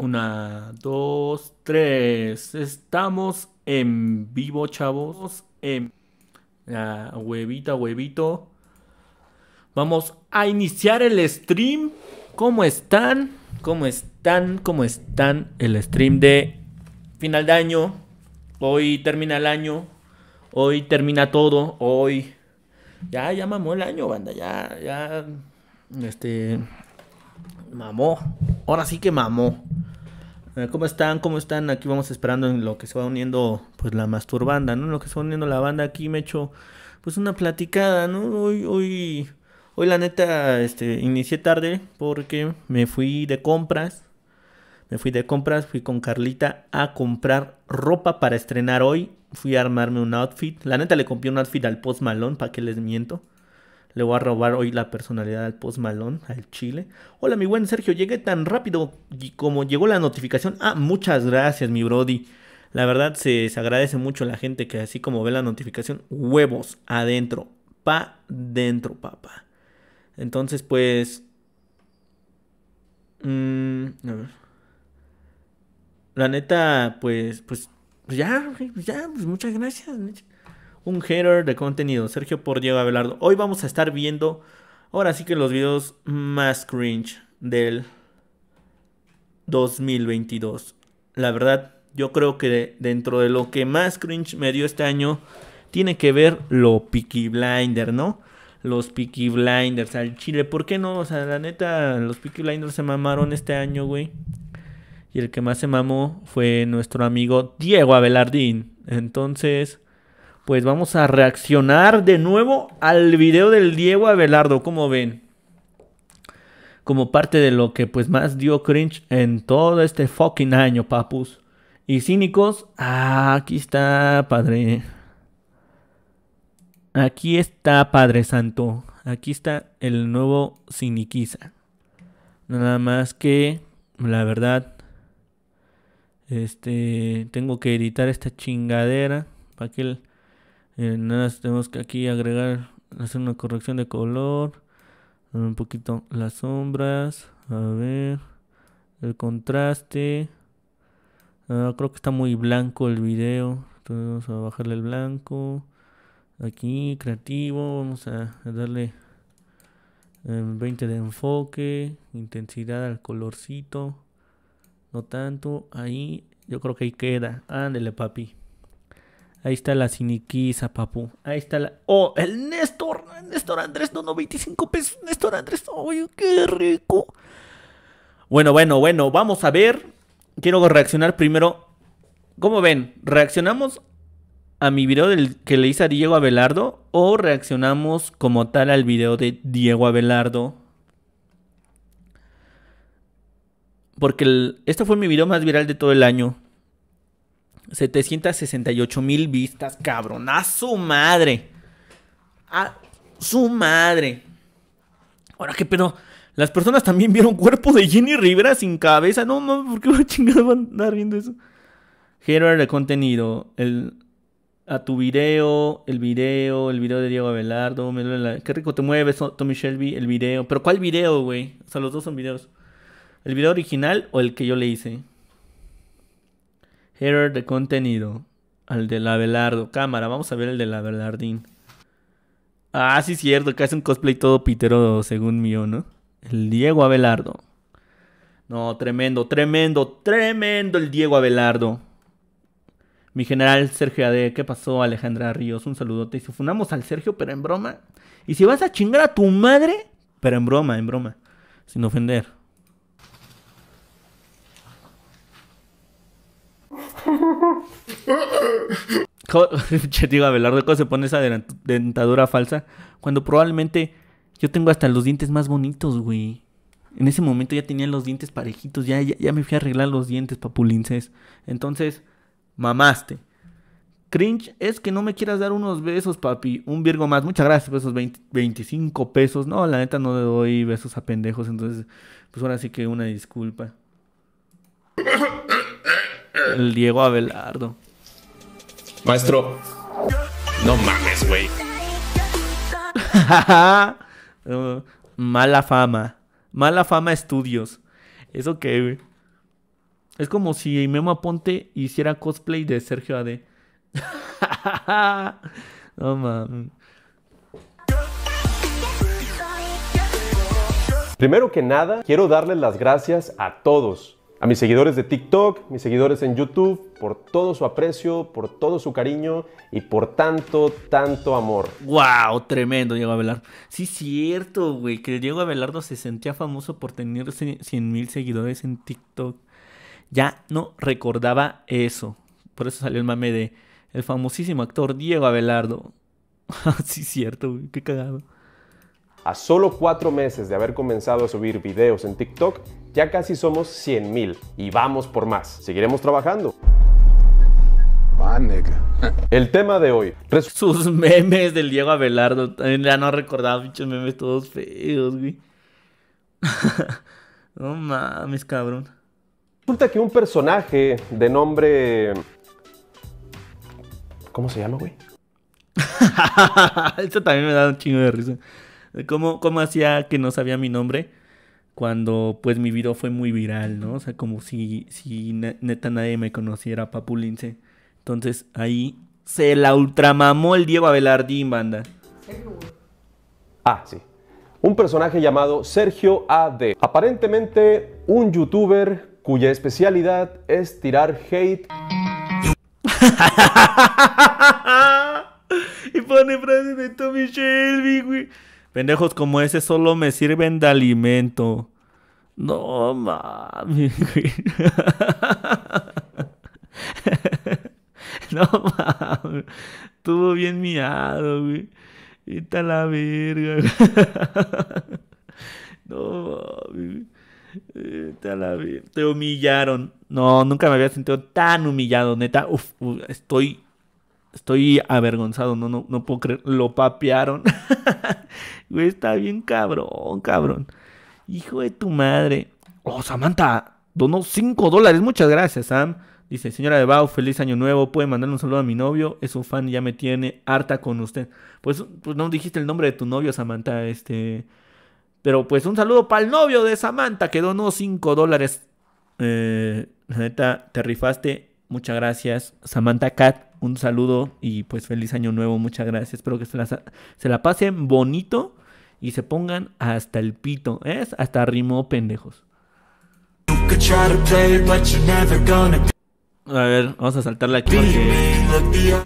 Una, dos, tres. Estamos en vivo, chavos. En la huevita, huevito. Vamos a iniciar el stream. ¿Cómo están? ¿Cómo están? ¿Cómo están? El stream de final de año. Hoy termina el año. Hoy termina todo. Hoy. Ya, ya mamó el año, banda. Ya, ya. Este. Mamó. Ahora sí que mamó. Eh, ¿Cómo están? ¿Cómo están? Aquí vamos esperando en lo que se va uniendo, pues, la masturbanda, ¿no? En lo que se va uniendo la banda, aquí me hecho pues, una platicada, ¿no? Hoy, hoy, hoy la neta, este, inicié tarde porque me fui de compras. Me fui de compras, fui con Carlita a comprar ropa para estrenar hoy. Fui a armarme un outfit. La neta le compré un outfit al Post Malón, para que les miento. Le voy a robar hoy la personalidad al Post Malón, al Chile. Hola, mi buen Sergio, llegué tan rápido y como llegó la notificación. Ah, muchas gracias, mi Brody. La verdad se, agradece mucho a la gente que así como ve la notificación, huevos adentro, pa dentro, papá. Entonces, pues... Mmm, La neta, pues, pues, ya, ya, pues muchas gracias un hater de contenido, Sergio por Diego Abelardo. Hoy vamos a estar viendo, ahora sí que los videos más cringe del 2022. La verdad, yo creo que dentro de lo que más cringe me dio este año, tiene que ver lo Peaky Blinder, ¿no? Los Peaky Blinders al chile. ¿Por qué no? O sea, la neta, los Peaky Blinders se mamaron este año, güey. Y el que más se mamó fue nuestro amigo Diego Abelardín. Entonces, pues vamos a reaccionar de nuevo al video del Diego Abelardo, como ven. Como parte de lo que pues más dio cringe en todo este fucking año, papus. Y cínicos, ah, aquí está, padre. Aquí está, Padre Santo. Aquí está el nuevo ciniquiza. Nada más que, la verdad, este, tengo que editar esta chingadera para que el eh, nada, tenemos que aquí agregar, hacer una corrección de color. Un poquito las sombras. A ver. El contraste. Ah, creo que está muy blanco el video. Entonces vamos a bajarle el blanco. Aquí, creativo. Vamos a darle 20 em, de enfoque. Intensidad al colorcito. No tanto. Ahí. Yo creo que ahí queda. Ándele, papi. Ahí está la siniquiza, papu. Ahí está la. ¡Oh! ¡El Néstor! Néstor Andrés, no, no, 25 pesos. Néstor Andrés, ¡ay, qué rico! Bueno, bueno, bueno, vamos a ver. Quiero reaccionar primero. ¿Cómo ven? ¿Reaccionamos a mi video del que le hice a Diego Abelardo? ¿O reaccionamos como tal al video de Diego Abelardo? Porque este fue mi video más viral de todo el año. 768 mil vistas, cabrón. A su madre. A ah, su madre. Ahora, ¿qué pedo? Las personas también vieron cuerpo de Jenny Rivera sin cabeza. No, no, ¿por qué chingados van a andar viendo eso? Generar de contenido. El, a tu video, el video, el video de Diego Abelardo. Qué rico te mueves, Tommy Shelby, el video. Pero ¿cuál video, güey? O sea, los dos son videos. ¿El video original o el que yo le hice? Header de contenido. Al de Abelardo. Cámara, vamos a ver el de Abelardín. Ah, sí, cierto, que hace un cosplay todo pitero, según mío, ¿no? El Diego Abelardo. No, tremendo, tremendo, tremendo el Diego Abelardo. Mi general Sergio Ade, ¿qué pasó, Alejandra Ríos? Un saludote. Y si fundamos al Sergio, pero en broma. Y si vas a chingar a tu madre, pero en broma, en broma. Sin ofender. Che, digo, Abelardo, ¿cómo se pone esa dentadura falsa? Cuando probablemente yo tengo hasta los dientes más bonitos, güey. En ese momento ya tenía los dientes parejitos, ya, ya, me fui a arreglar los dientes, papulinces. Entonces, mamaste. Cringe es que no me quieras dar unos besos, papi. Un virgo más. Muchas gracias por esos 20, 25 pesos. No, la neta no le doy besos a pendejos. Entonces, pues ahora sí que una disculpa. El Diego Abelardo. Maestro. No mames, güey. Mala fama. Mala fama estudios. Eso que, Es como si Memo Aponte hiciera cosplay de Sergio AD. no mames. Primero que nada, quiero darles las gracias a todos a mis seguidores de TikTok, mis seguidores en YouTube, por todo su aprecio, por todo su cariño y por tanto, tanto amor. ¡Wow! Tremendo, Diego Abelardo. Sí, cierto, güey, que Diego Abelardo se sentía famoso por tener 100 mil seguidores en TikTok. Ya no recordaba eso. Por eso salió el mame de el famosísimo actor Diego Abelardo. sí, cierto, güey, qué cagado. A solo cuatro meses de haber comenzado a subir videos en TikTok, ya casi somos 100.000 y vamos por más. Seguiremos trabajando. El tema de hoy. Sus memes del Diego Abelardo. También ya no recordaba pinches memes todos feos, güey. no mames, cabrón. Resulta que un personaje de nombre. ¿Cómo se llama, güey? Esto también me da un chingo de risa. ¿Cómo, ¿Cómo hacía que no sabía mi nombre? cuando pues mi video fue muy viral, ¿no? O sea, como si, si neta nadie me conociera, Papulince. Entonces ahí se la ultramamó el Diego Abelardín, banda. Ah, sí. Un personaje llamado Sergio AD. Aparentemente un youtuber cuya especialidad es tirar hate. y pone frases de Tommy Shelby, güey. Pendejos como ese solo me sirven de alimento. No mames, No mames. Estuvo bien miado, güey. Está la verga. No mami. Está la verga. Te humillaron. No, nunca me había sentido tan humillado, neta. uf estoy Estoy avergonzado, no, no, no puedo creer. Lo papearon. güey, está bien cabrón, cabrón. Hijo de tu madre. Oh, Samantha, donó 5 dólares. Muchas gracias, Sam. Dice, señora de Bau, feliz año nuevo. Puede mandarle un saludo a mi novio. Es un fan y ya me tiene harta con usted. Pues, pues, no dijiste el nombre de tu novio, Samantha. Este. Pero pues un saludo para el novio de Samantha que donó 5 dólares. Eh, la neta, te rifaste. Muchas gracias, Samantha Cat un saludo y pues feliz año nuevo. Muchas gracias. Espero que se la, pasen bonito y se pongan hasta el pito. hasta rimo pendejos. A ver, vamos a saltar aquí porque...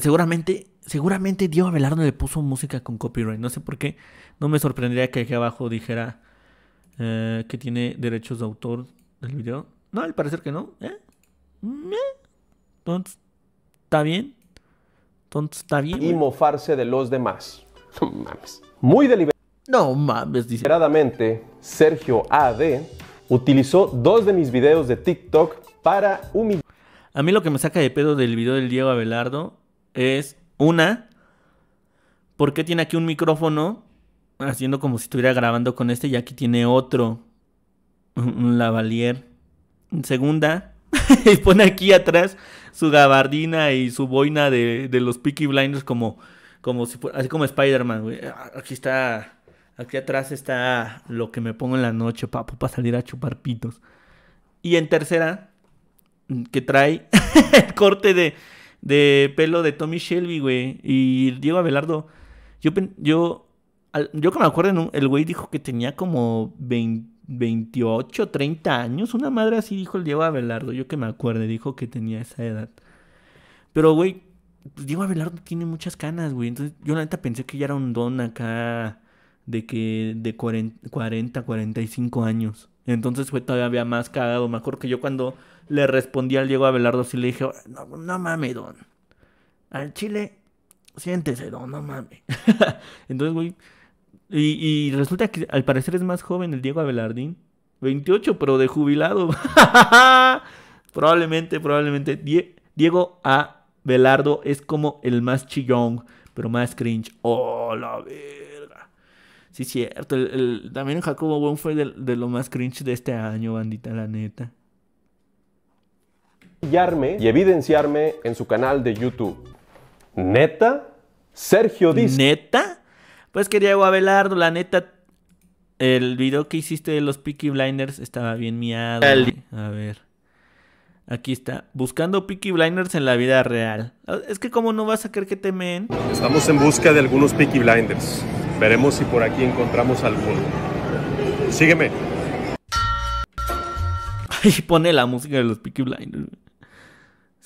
seguramente, seguramente Diego Abelardo le puso música con copyright. No sé por qué. No me sorprendería que aquí abajo dijera eh, que tiene derechos de autor del video. No, al parecer que no. ¿eh? Mm, ¿eh? Entonces, ¿Está bien? Entonces, ¿está bien? Y mofarse de los demás. No mames. Muy deliberadamente. No mames, dice. Deliberadamente, Sergio AD utilizó dos de mis videos de TikTok para humillar. A mí lo que me saca de pedo del video del Diego Abelardo es una, ¿por qué tiene aquí un micrófono haciendo como si estuviera grabando con este y aquí tiene otro, un lavalier? Segunda, y pone aquí atrás su gabardina y su boina de, de los Peaky Blinders como, como así como Spider-Man, güey. Aquí está, aquí atrás está lo que me pongo en la noche, pa para salir a chupar pitos. Y en tercera, que trae el corte de, de pelo de Tommy Shelby, güey, y Diego Abelardo. Yo, yo yo que me acuerdo, el güey dijo que tenía como 28, 30 años. Una madre así dijo el Diego Abelardo. Yo que me acuerdo, dijo que tenía esa edad. Pero, güey, pues, Diego Abelardo tiene muchas canas, güey. Entonces, yo la neta pensé que ya era un don acá de que de 40, 40 45 años. Entonces fue todavía más cagado. Me acuerdo que yo cuando le respondí al Diego Abelardo, sí le dije, no, no mames, don. Al chile, siéntese, don, no mames. Entonces, güey, y, resulta que al parecer es más joven el Diego Abelardín. 28, pero de jubilado. probablemente, probablemente. Diego Abelardo es como el más chillón, pero más cringe. ¡Oh, la verga! Sí, cierto. también Jacobo Buen fue de, de lo más cringe de este año, bandita, la neta y evidenciarme en su canal de YouTube. ¿Neta? Sergio dice. ¿Neta? Pues quería Diego Abelardo, la neta, el video que hiciste de los Peaky Blinders estaba bien miado. A ver. Aquí está. Buscando Peaky Blinders en la vida real. Es que como no vas a creer que te Estamos en busca de algunos Peaky Blinders. Veremos si por aquí encontramos alguno. Sígueme. Ay, pone la música de los Peaky Blinders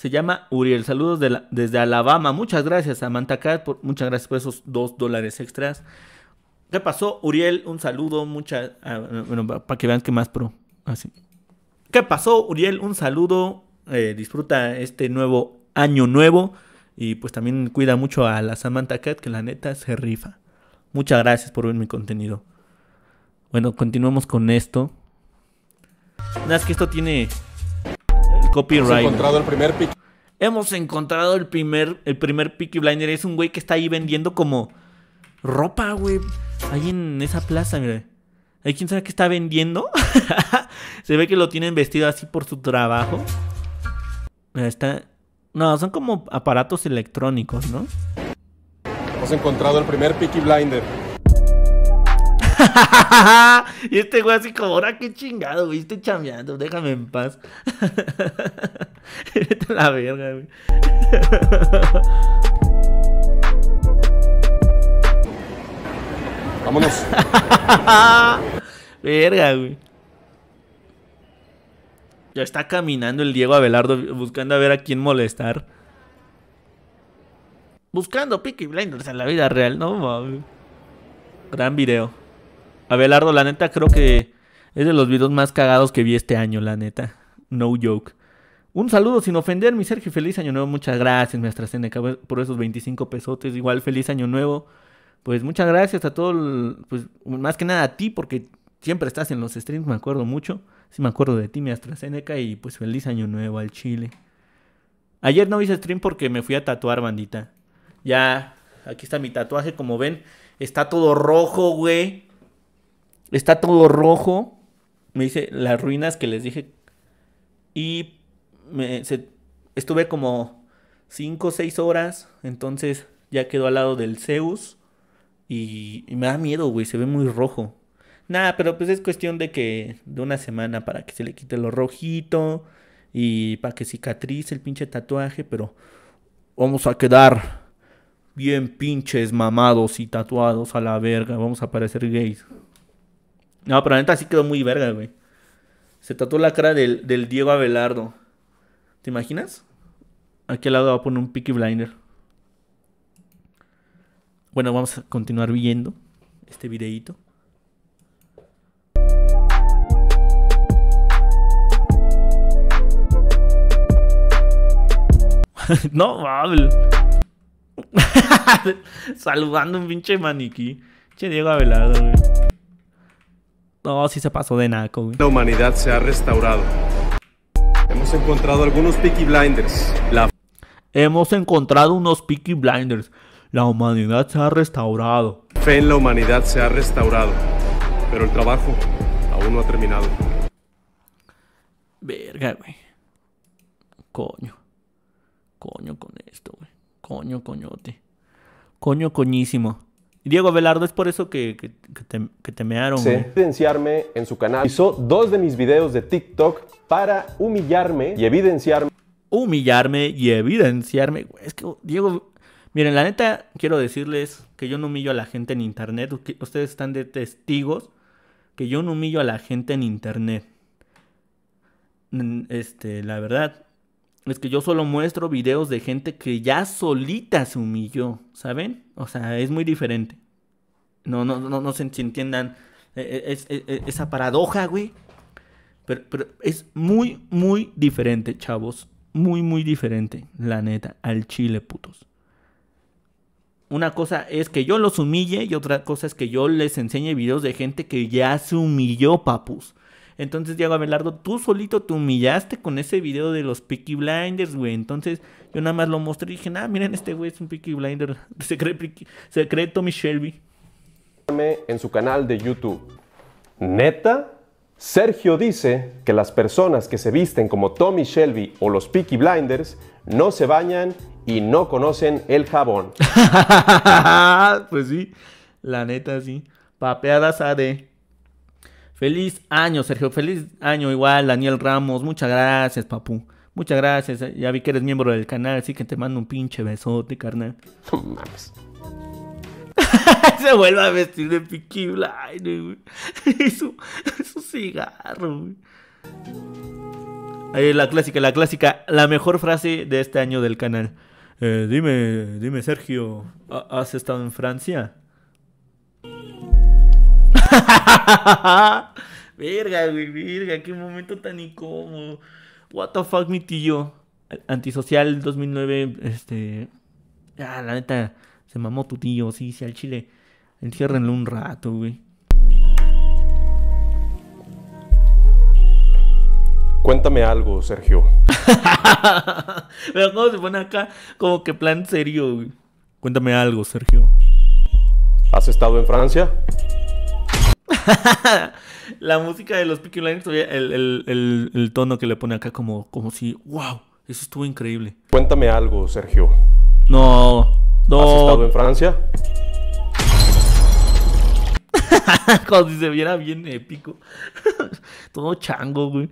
se llama Uriel. Saludos desde Alabama. Muchas gracias, Samantha Cat. Por, muchas gracias por esos dos dólares extras. ¿Qué pasó, Uriel? Un saludo, muchas. Ah, bueno, para que vean que más pro. Así. Ah, ¿Qué pasó, Uriel? Un saludo. Eh, disfruta este nuevo año nuevo. Y pues también cuida mucho a la Samantha Cat, que la neta se rifa. Muchas gracias por ver mi contenido. Bueno, continuamos con esto. Nada, es que esto tiene Copyright. Hemos encontrado el primer Peaky. Hemos encontrado el primer, el Blinder. Es un güey que está ahí vendiendo como ropa, güey. Ahí en esa plaza, güey. ¿Hay quién sabe qué está vendiendo. Se ve que lo tienen vestido así por su trabajo. está. No, son como aparatos electrónicos, ¿no? Hemos encontrado el primer Peaky Blinder. y este güey así como, ahora qué chingado, güey, estoy chambeando, déjame en paz. Vete la verga, güey. Vámonos. verga, güey. Ya está caminando el Diego Abelardo buscando a ver a quién molestar. Buscando y Blinders en la vida real, no mames. Gran video. Abelardo, la neta, creo que es de los videos más cagados que vi este año, la neta. No joke. Un saludo sin ofender, mi Sergio. Feliz año nuevo. Muchas gracias, mi AstraZeneca, por esos 25 pesotes. Igual, feliz año nuevo. Pues muchas gracias a todo, pues más que nada a ti, porque siempre estás en los streams, me acuerdo mucho. Sí, me acuerdo de ti, mi AstraZeneca, y pues feliz año nuevo al Chile. Ayer no hice stream porque me fui a tatuar, bandita. Ya, aquí está mi tatuaje, como ven, está todo rojo, güey. Está todo rojo. Me dice las ruinas que les dije. Y me, estuve como 5 o 6 horas. Entonces ya quedó al lado del Zeus. Y, y me da miedo, güey. Se ve muy rojo. Nada, pero pues es cuestión de que de una semana para que se le quite lo rojito y para que cicatrice el pinche tatuaje, pero vamos a quedar bien pinches mamados y tatuados a la verga, vamos a parecer gays. No, pero la neta sí quedó muy verga, güey. Se tatuó la cara del, Diego Abelardo. ¿Te imaginas? Aquí al lado va a poner un Peaky Blinder. Bueno, vamos a continuar viendo este videíto. no mames. Saludando un pinche maniquí. Che Diego Abelardo, güey. No, sí se pasó de naco, güey. La humanidad se ha restaurado. Hemos encontrado algunos Peaky Blinders. La... Hemos encontrado unos Peaky Blinders. La humanidad se ha restaurado. Fe en la humanidad se ha restaurado. Pero el trabajo aún no ha terminado. Verga, güey. Coño. Coño con esto, güey. Coño, coñote. Coño, coñísimo. Diego Velardo, es por eso que, temearon te, mearon. Evidenciarme en su canal. Hizo dos de mis videos de TikTok para humillarme y evidenciarme. Humillarme y evidenciarme. Es que, Diego, miren, la neta, quiero decirles que yo no humillo a la gente en internet. Ustedes están de testigos que yo no humillo a la gente en internet. Mm, este, la verdad, es que yo solo muestro videos de gente que ya solita se humilló, ¿saben? O sea, es muy diferente. No, no, no, no se entiendan eh, eh, eh, esa paradoja, güey. Pero, pero, es muy, muy diferente, chavos. Muy, muy diferente, la neta, al chile, putos. Una cosa es que yo los humille y otra cosa es que yo les enseñe videos de gente que ya se humilló, papus. Entonces, Diego Abelardo, tú solito te humillaste con ese video de los Peaky Blinders, güey. Entonces, yo nada más lo mostré y dije, ah, miren, este güey es un Peaky Blinder. Se cree, se cree Tommy Shelby. En su canal de YouTube. ¿Neta? Sergio dice que las personas que se visten como Tommy Shelby o los Peaky Blinders no se bañan y no conocen el jabón. pues sí, la neta sí. Papeadas AD. Feliz año, Sergio. Feliz año igual, Daniel Ramos. Muchas gracias, papu. Muchas gracias. Eh. Ya vi que eres miembro del canal, así que te mando un pinche besote, carnal. No mames. Se vuelve a vestir de piquibla güey. su, su cigarro, güey. Ahí la clásica, la clásica, la mejor frase de este año del canal. Eh, dime, dime, Sergio, ¿has estado en Francia? verga, güey, verga, qué momento tan incómodo. What the fuck, mi tío. Antisocial 2009, este... Ah, la neta, se mamó tu tío, sí, sí, al chile. Enciérrenlo un rato, güey. Cuéntame algo, Sergio. Pero cómo se pone acá como que plan serio, güey. Cuéntame algo, Sergio. ¿Has estado en Francia? la música de los Peaky Blinders, el, tono que le pone acá como, como si, wow, eso estuvo increíble. Cuéntame algo, Sergio. No, no. ¿Has estado en Francia? Como si se viera bien épico. Todo chango, güey.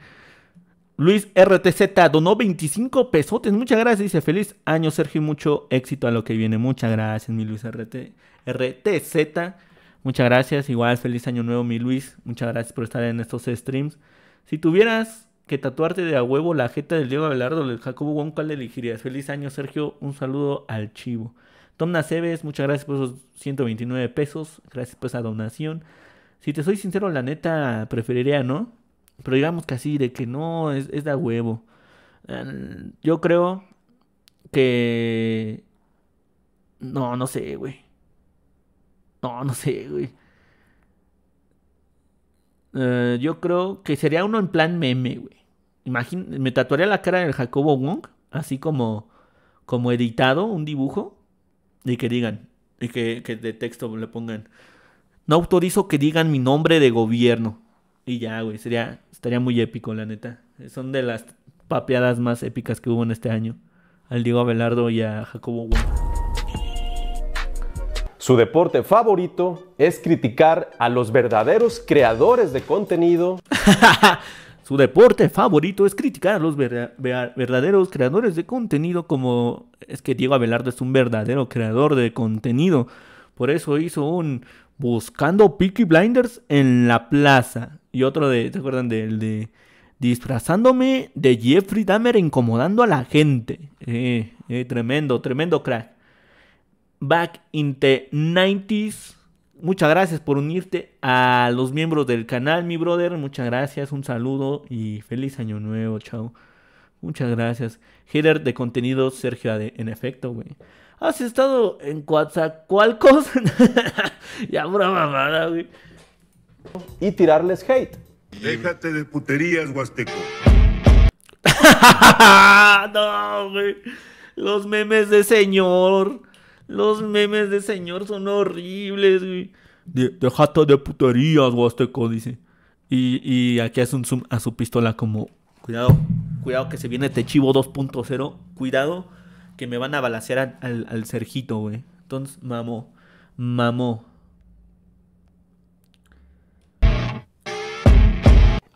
Luis RTZ donó 25 pesotes. Muchas gracias. Dice feliz año, Sergio, mucho éxito a lo que viene. Muchas gracias, mi Luis RT, RTZ. Muchas gracias. Igual feliz año nuevo, mi Luis. Muchas gracias por estar en estos streams. Si tuvieras que tatuarte de a huevo la jeta del Diego Abelardo del Jacobo Wong, ¿cuál elegirías? Feliz año, Sergio. Un saludo al chivo. Tom Naceves, muchas gracias por esos 129 pesos. Gracias por esa donación. Si te soy sincero, la neta preferiría, ¿no? Pero digamos que así, de que no, es, es de a huevo. Em, yo creo que... No, no sé, güey. No, no sé, güey. Eh, yo creo que sería uno en plan meme, güey. Imagín, me tatuaría la cara del Jacobo Wong, así como, como editado, un dibujo, y que digan, y que, de texto le pongan, no autorizo que digan mi nombre de gobierno. Y ya, güey, sería, estaría muy épico, la neta. Son de las papeadas más épicas que hubo en este año. Al Diego Abelardo y a Jacobo Wong. Su deporte favorito es criticar a los verdaderos creadores de contenido. Su deporte favorito es criticar a los verdaderos creadores de contenido como es que Diego Abelardo es un verdadero creador de contenido. Por eso hizo un Buscando Peaky Blinders en la plaza. Y otro de, ¿se acuerdan del de disfrazándome de Jeffrey Dahmer incomodando a la gente? Eh, eh, tremendo, tremendo crack back in the 90s. Muchas gracias por unirte a los miembros del canal, mi brother. Muchas gracias, un saludo y feliz año nuevo, chao. Muchas gracias. Header de contenido Sergio AD, en efecto, güey. ¿Has estado en Coatzacoalcos? ya brava, mamada, güey. Y tirarles hate. Déjate de puterías, Huasteco. no, güey. Los memes de señor. Los memes de señor son horribles, güey. De, de puterías, huasteco, dice. Y, y aquí hace un zoom a su pistola como, cuidado, cuidado que se viene este chivo 2.0, cuidado que me van a balasear al, al, güey. Entonces, mamó, mamó.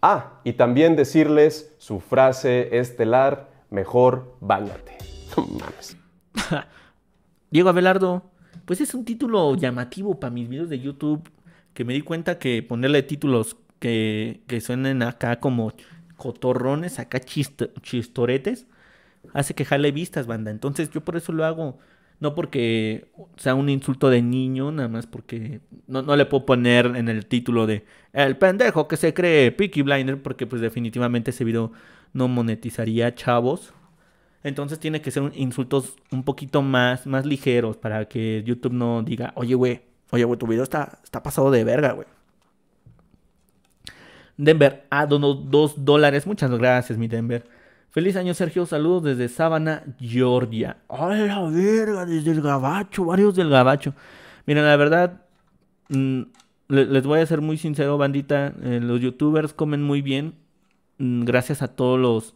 Ah, y también decirles su frase estelar, mejor bañate. No mames. Diego Abelardo, pues es un título llamativo para mis videos de YouTube, que me di cuenta que ponerle títulos que, suenen acá como cotorrones, acá chistoretes, hace que jale vistas, banda. Entonces yo por eso lo hago, no porque sea un insulto de niño, nada más porque no, no le puedo poner en el título de el pendejo que se cree Peaky Blinder, porque pues definitivamente ese video no monetizaría, chavos. Entonces tiene que ser insultos un poquito más, más ligeros para que YouTube no diga, oye, güey, oye, güey, tu video está, está pasado de verga, güey. Denver, ah, donó dos dólares. Muchas gracias, mi Denver. Feliz año, Sergio. Saludos desde Sabana, Georgia. ¡Hola, verga! Desde el Gabacho, varios del Gabacho. Mira, la verdad, mm, les voy a ser muy sincero, bandita. Eh, los youtubers comen muy bien. Mm, gracias a todos los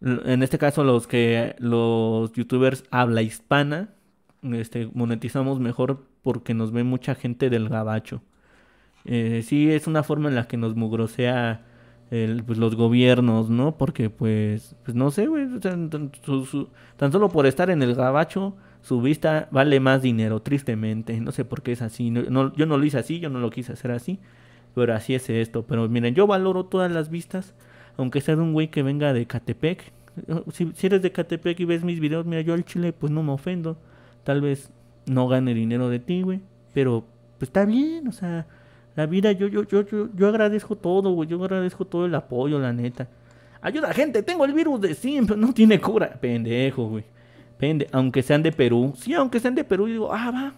en este caso los que los youtubers habla hispana, este, monetizamos mejor porque nos ve mucha gente del gabacho. Eh, sí, es una forma en la que nos mugrosea pues, los gobiernos, ¿no? Porque, pues, pues no sé, güey, tan, solo por estar en el gabacho, su vista vale más dinero, tristemente. No sé por qué es así. yo no lo hice así, yo no lo quise hacer así, pero así es esto. Pero miren, yo valoro todas las vistas aunque sea de un güey que venga de Catepec. Oh, si, eres de Catepec y ves mis videos, mira, yo al chile pues no me ofendo. Tal vez no gane dinero de ti, güey. Pero pues está bien, o sea, la vida, yo, yo, yo, yo, yo agradezco todo, güey. Yo agradezco todo el apoyo, la neta. Ayuda, gente, tengo el virus de siempre... no tiene cura. Pendejo, güey. Pende, aunque sean de Perú. Sí, aunque sean de Perú, digo, ah, va.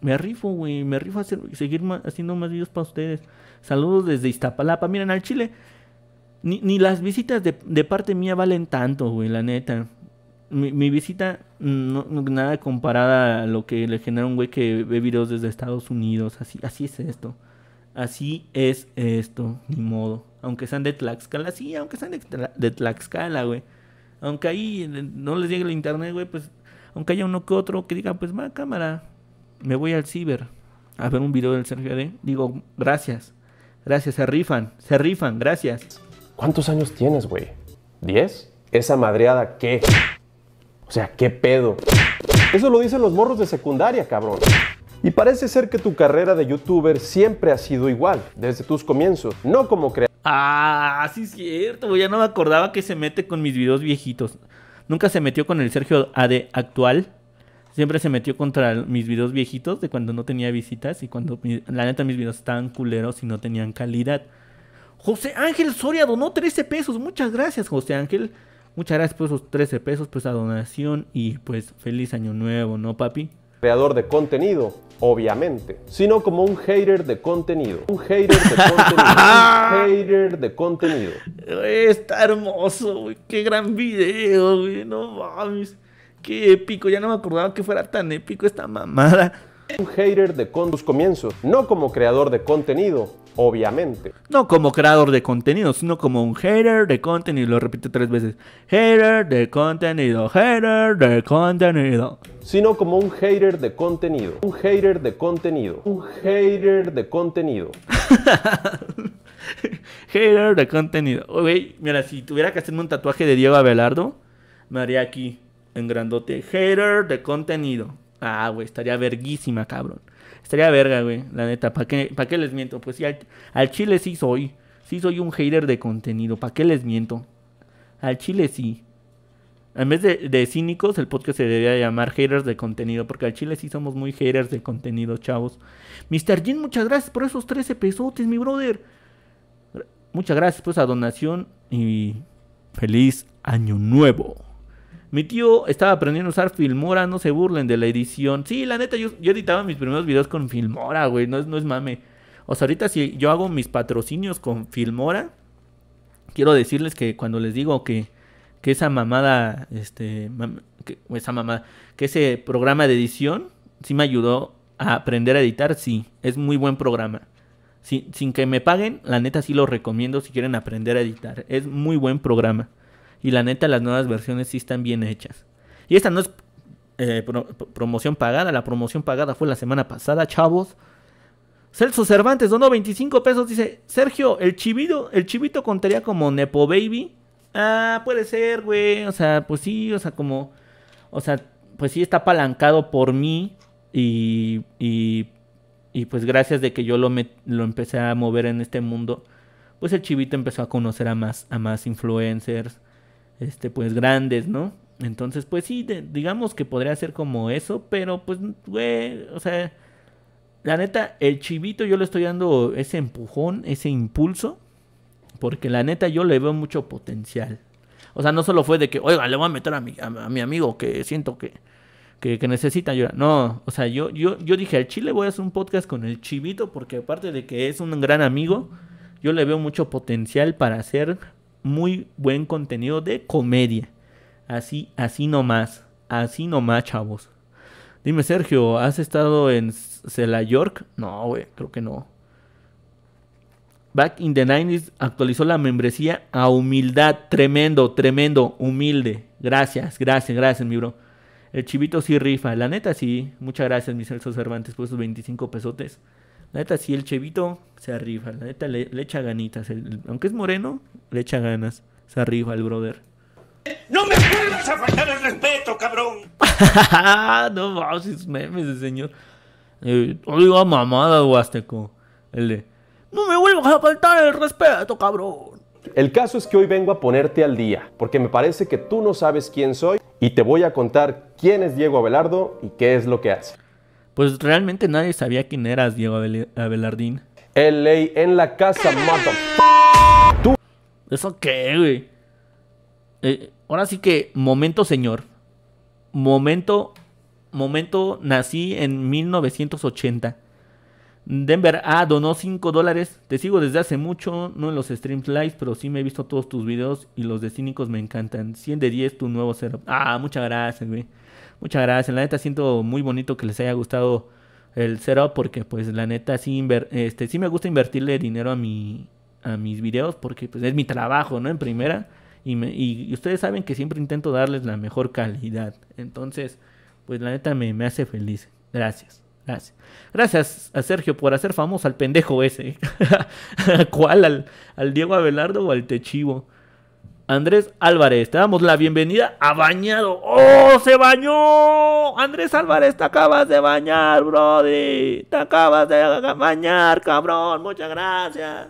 Me rifo, güey. Me rifo a seguir haciendo más videos para ustedes. Saludos desde Iztapalapa. Miren, al Chile ni, las visitas de, de, parte mía valen tanto, güey, la neta. Mi, mi visita, no, nada comparada a lo que le genera un güey que ve videos desde Estados Unidos. Así, así es esto. Así es esto, ni modo. Aunque sean de Tlaxcala, sí, aunque sean de, Tlaxcala, güey. Aunque ahí no les llegue el internet, güey, pues. Aunque haya uno que otro que diga, pues va, cámara, me voy al ciber a ver un video del Sergio D. Digo, gracias. Gracias, se rifan, se rifan, gracias. ¿Cuántos años tienes, güey? ¿10? ¿Esa madreada qué? O sea, ¿qué pedo? Eso lo dicen los morros de secundaria, cabrón. Y parece ser que tu carrera de youtuber siempre ha sido igual, desde tus comienzos, no como creador. Ah, sí es cierto, ya no me acordaba que se mete con mis videos viejitos. Nunca se metió con el Sergio AD actual. Siempre se metió contra mis videos viejitos de cuando no tenía visitas y cuando la neta mis videos estaban culeros y no tenían calidad. José Ángel Soria donó 13 pesos. Muchas gracias, José Ángel. Muchas gracias por esos 13 pesos, por esa donación y pues feliz año nuevo, ¿no, papi? Creador de contenido, obviamente, sino como un hater de contenido. Un hater de contenido. un hater de contenido. Está hermoso, güey. Qué gran video, güey. No mames. Qué épico. Ya no me acordaba que fuera tan épico esta mamada. Un hater de con sus comienzos, no como creador de contenido, obviamente. No como creador de contenido, sino como un hater de contenido. Lo repito tres veces. Hater de contenido, hater de contenido. Sino como un hater de contenido. Un hater de contenido. Un hater de contenido. hater de contenido. Oye, mira, si tuviera que hacerme un tatuaje de Diego Abelardo, me haría aquí, en grandote. Hater de contenido. Ah, güey, estaría verguísima, cabrón. Estaría verga, güey, la neta. ¿Para qué, pa qué les miento? Pues sí, al, chile sí soy. Sí soy un hater de contenido. ¿Para qué les miento? Al chile sí. En vez de, cínicos, el podcast se debería llamar haters de contenido, porque al chile sí somos muy haters de contenido, chavos. Mr. Jin, muchas gracias por esos 13 pesotes, mi brother. Muchas gracias pues, esa donación y feliz año nuevo. Mi tío estaba aprendiendo a usar Filmora, no se burlen de la edición. Sí, la neta, yo, editaba mis primeros videos con Filmora, güey, no es, no es mame. O sea, ahorita si yo hago mis patrocinios con Filmora, quiero decirles que cuando les digo que, que esa mamada, este, que, esa mamada, que ese programa de edición sí me ayudó a aprender a editar, sí, es muy buen programa. Sin, sin que me paguen, la neta sí lo recomiendo si quieren aprender a editar. Es muy buen programa. Y la neta, las nuevas versiones sí están bien hechas. Y esta no es eh, promoción pagada. La promoción pagada fue la semana pasada, chavos. Celso Cervantes donó 25 pesos. Dice, Sergio, el chivito, el chivito contaría como Nepo Baby. Ah, puede ser, güey. O sea, pues sí, o sea, como. O sea, pues sí está apalancado por mí. Y. Y, pues gracias de que yo lo, empecé a mover en este mundo. Pues el chivito empezó a conocer a más, a más influencers este, pues grandes, ¿no? Entonces, pues sí, digamos que podría ser como eso, pero pues, güey, o sea, la neta, el chivito yo le estoy dando ese empujón, ese impulso, porque la neta yo le veo mucho potencial. O sea, no solo fue de que, oiga, le voy a meter a mi, a, mi amigo que siento que, que, necesita ayuda. No, o sea, yo, yo, yo dije, al chile voy a hacer un podcast con el chivito porque aparte de que es un gran amigo, yo le veo mucho potencial para hacer muy buen contenido de comedia. Así, así nomás. Así nomás, chavos. Dime, Sergio, ¿has estado en Cela York? No, güey, creo que no. Back in the 90s actualizó la membresía a humildad. Tremendo, tremendo, humilde. Gracias, gracias, gracias, mi bro. El chivito sí rifa. La neta sí. Muchas gracias, mis Celso Cervantes, por esos 25 pesotes. La neta, sí, el Chevito se arriba, La neta, le, echa ganitas. aunque es moreno, le echa ganas. Se arriba el brother. ¡No me vuelvas a faltar el respeto, cabrón! no vamos, sus memes, señor. Eh, oiga, mamada, Huasteco. El de. ¡No me vuelvas a faltar el respeto, cabrón! El caso es que hoy vengo a ponerte al día, porque me parece que tú no sabes quién soy y te voy a contar quién es Diego Abelardo y qué es lo que hace pues realmente nadie sabía quién eras, Diego Abelardín. LA en la casa, mato. ¿Eso qué, güey? Eh, ahora sí que, momento, señor. Momento, momento, nací en 1980. Denver, ah, donó 5 dólares. Te sigo desde hace mucho, no en los streams live, pero sí me he visto todos tus videos y los de cínicos me encantan. 100 de 10, tu nuevo cero. Ah, muchas gracias, güey. Muchas gracias. La neta siento muy bonito que les haya gustado el setup porque pues la neta este, sí, me gusta invertirle dinero a, mi, a mis videos porque pues es mi trabajo, ¿no? En primera. Y, me, y, ustedes saben que siempre intento darles la mejor calidad. Entonces, pues la neta me, hace feliz. Gracias. Gracias. Gracias a Sergio por hacer famoso al pendejo ese. ¿Cuál? ¿Al, al Diego Abelardo o al Techivo? Andrés Álvarez, te damos la bienvenida a Bañado. ¡Oh, se bañó! Andrés Álvarez, te acabas de bañar, Brody. Te acabas de bañar, cabrón. Muchas gracias.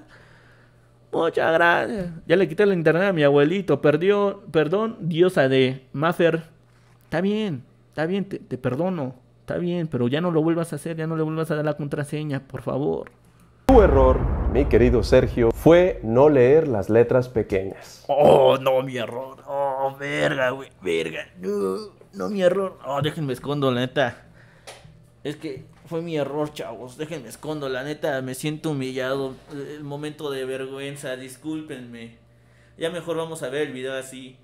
Muchas gracias. Ya le quité la internet a mi abuelito. Perdió, perdón, diosa de Maffer. Está bien, está bien, te, te perdono. Está bien, pero ya no lo vuelvas a hacer, ya no le vuelvas a dar la contraseña, por favor error, mi querido Sergio, fue no leer las letras pequeñas. Oh, no, mi error. Oh, verga, güey. Verga. No, no, mi error. Oh, déjenme escondo, la neta. Es que fue mi error, chavos. Déjenme escondo, la neta. Me siento humillado. El eh, momento de vergüenza. Discúlpenme. Ya mejor vamos a ver el video así.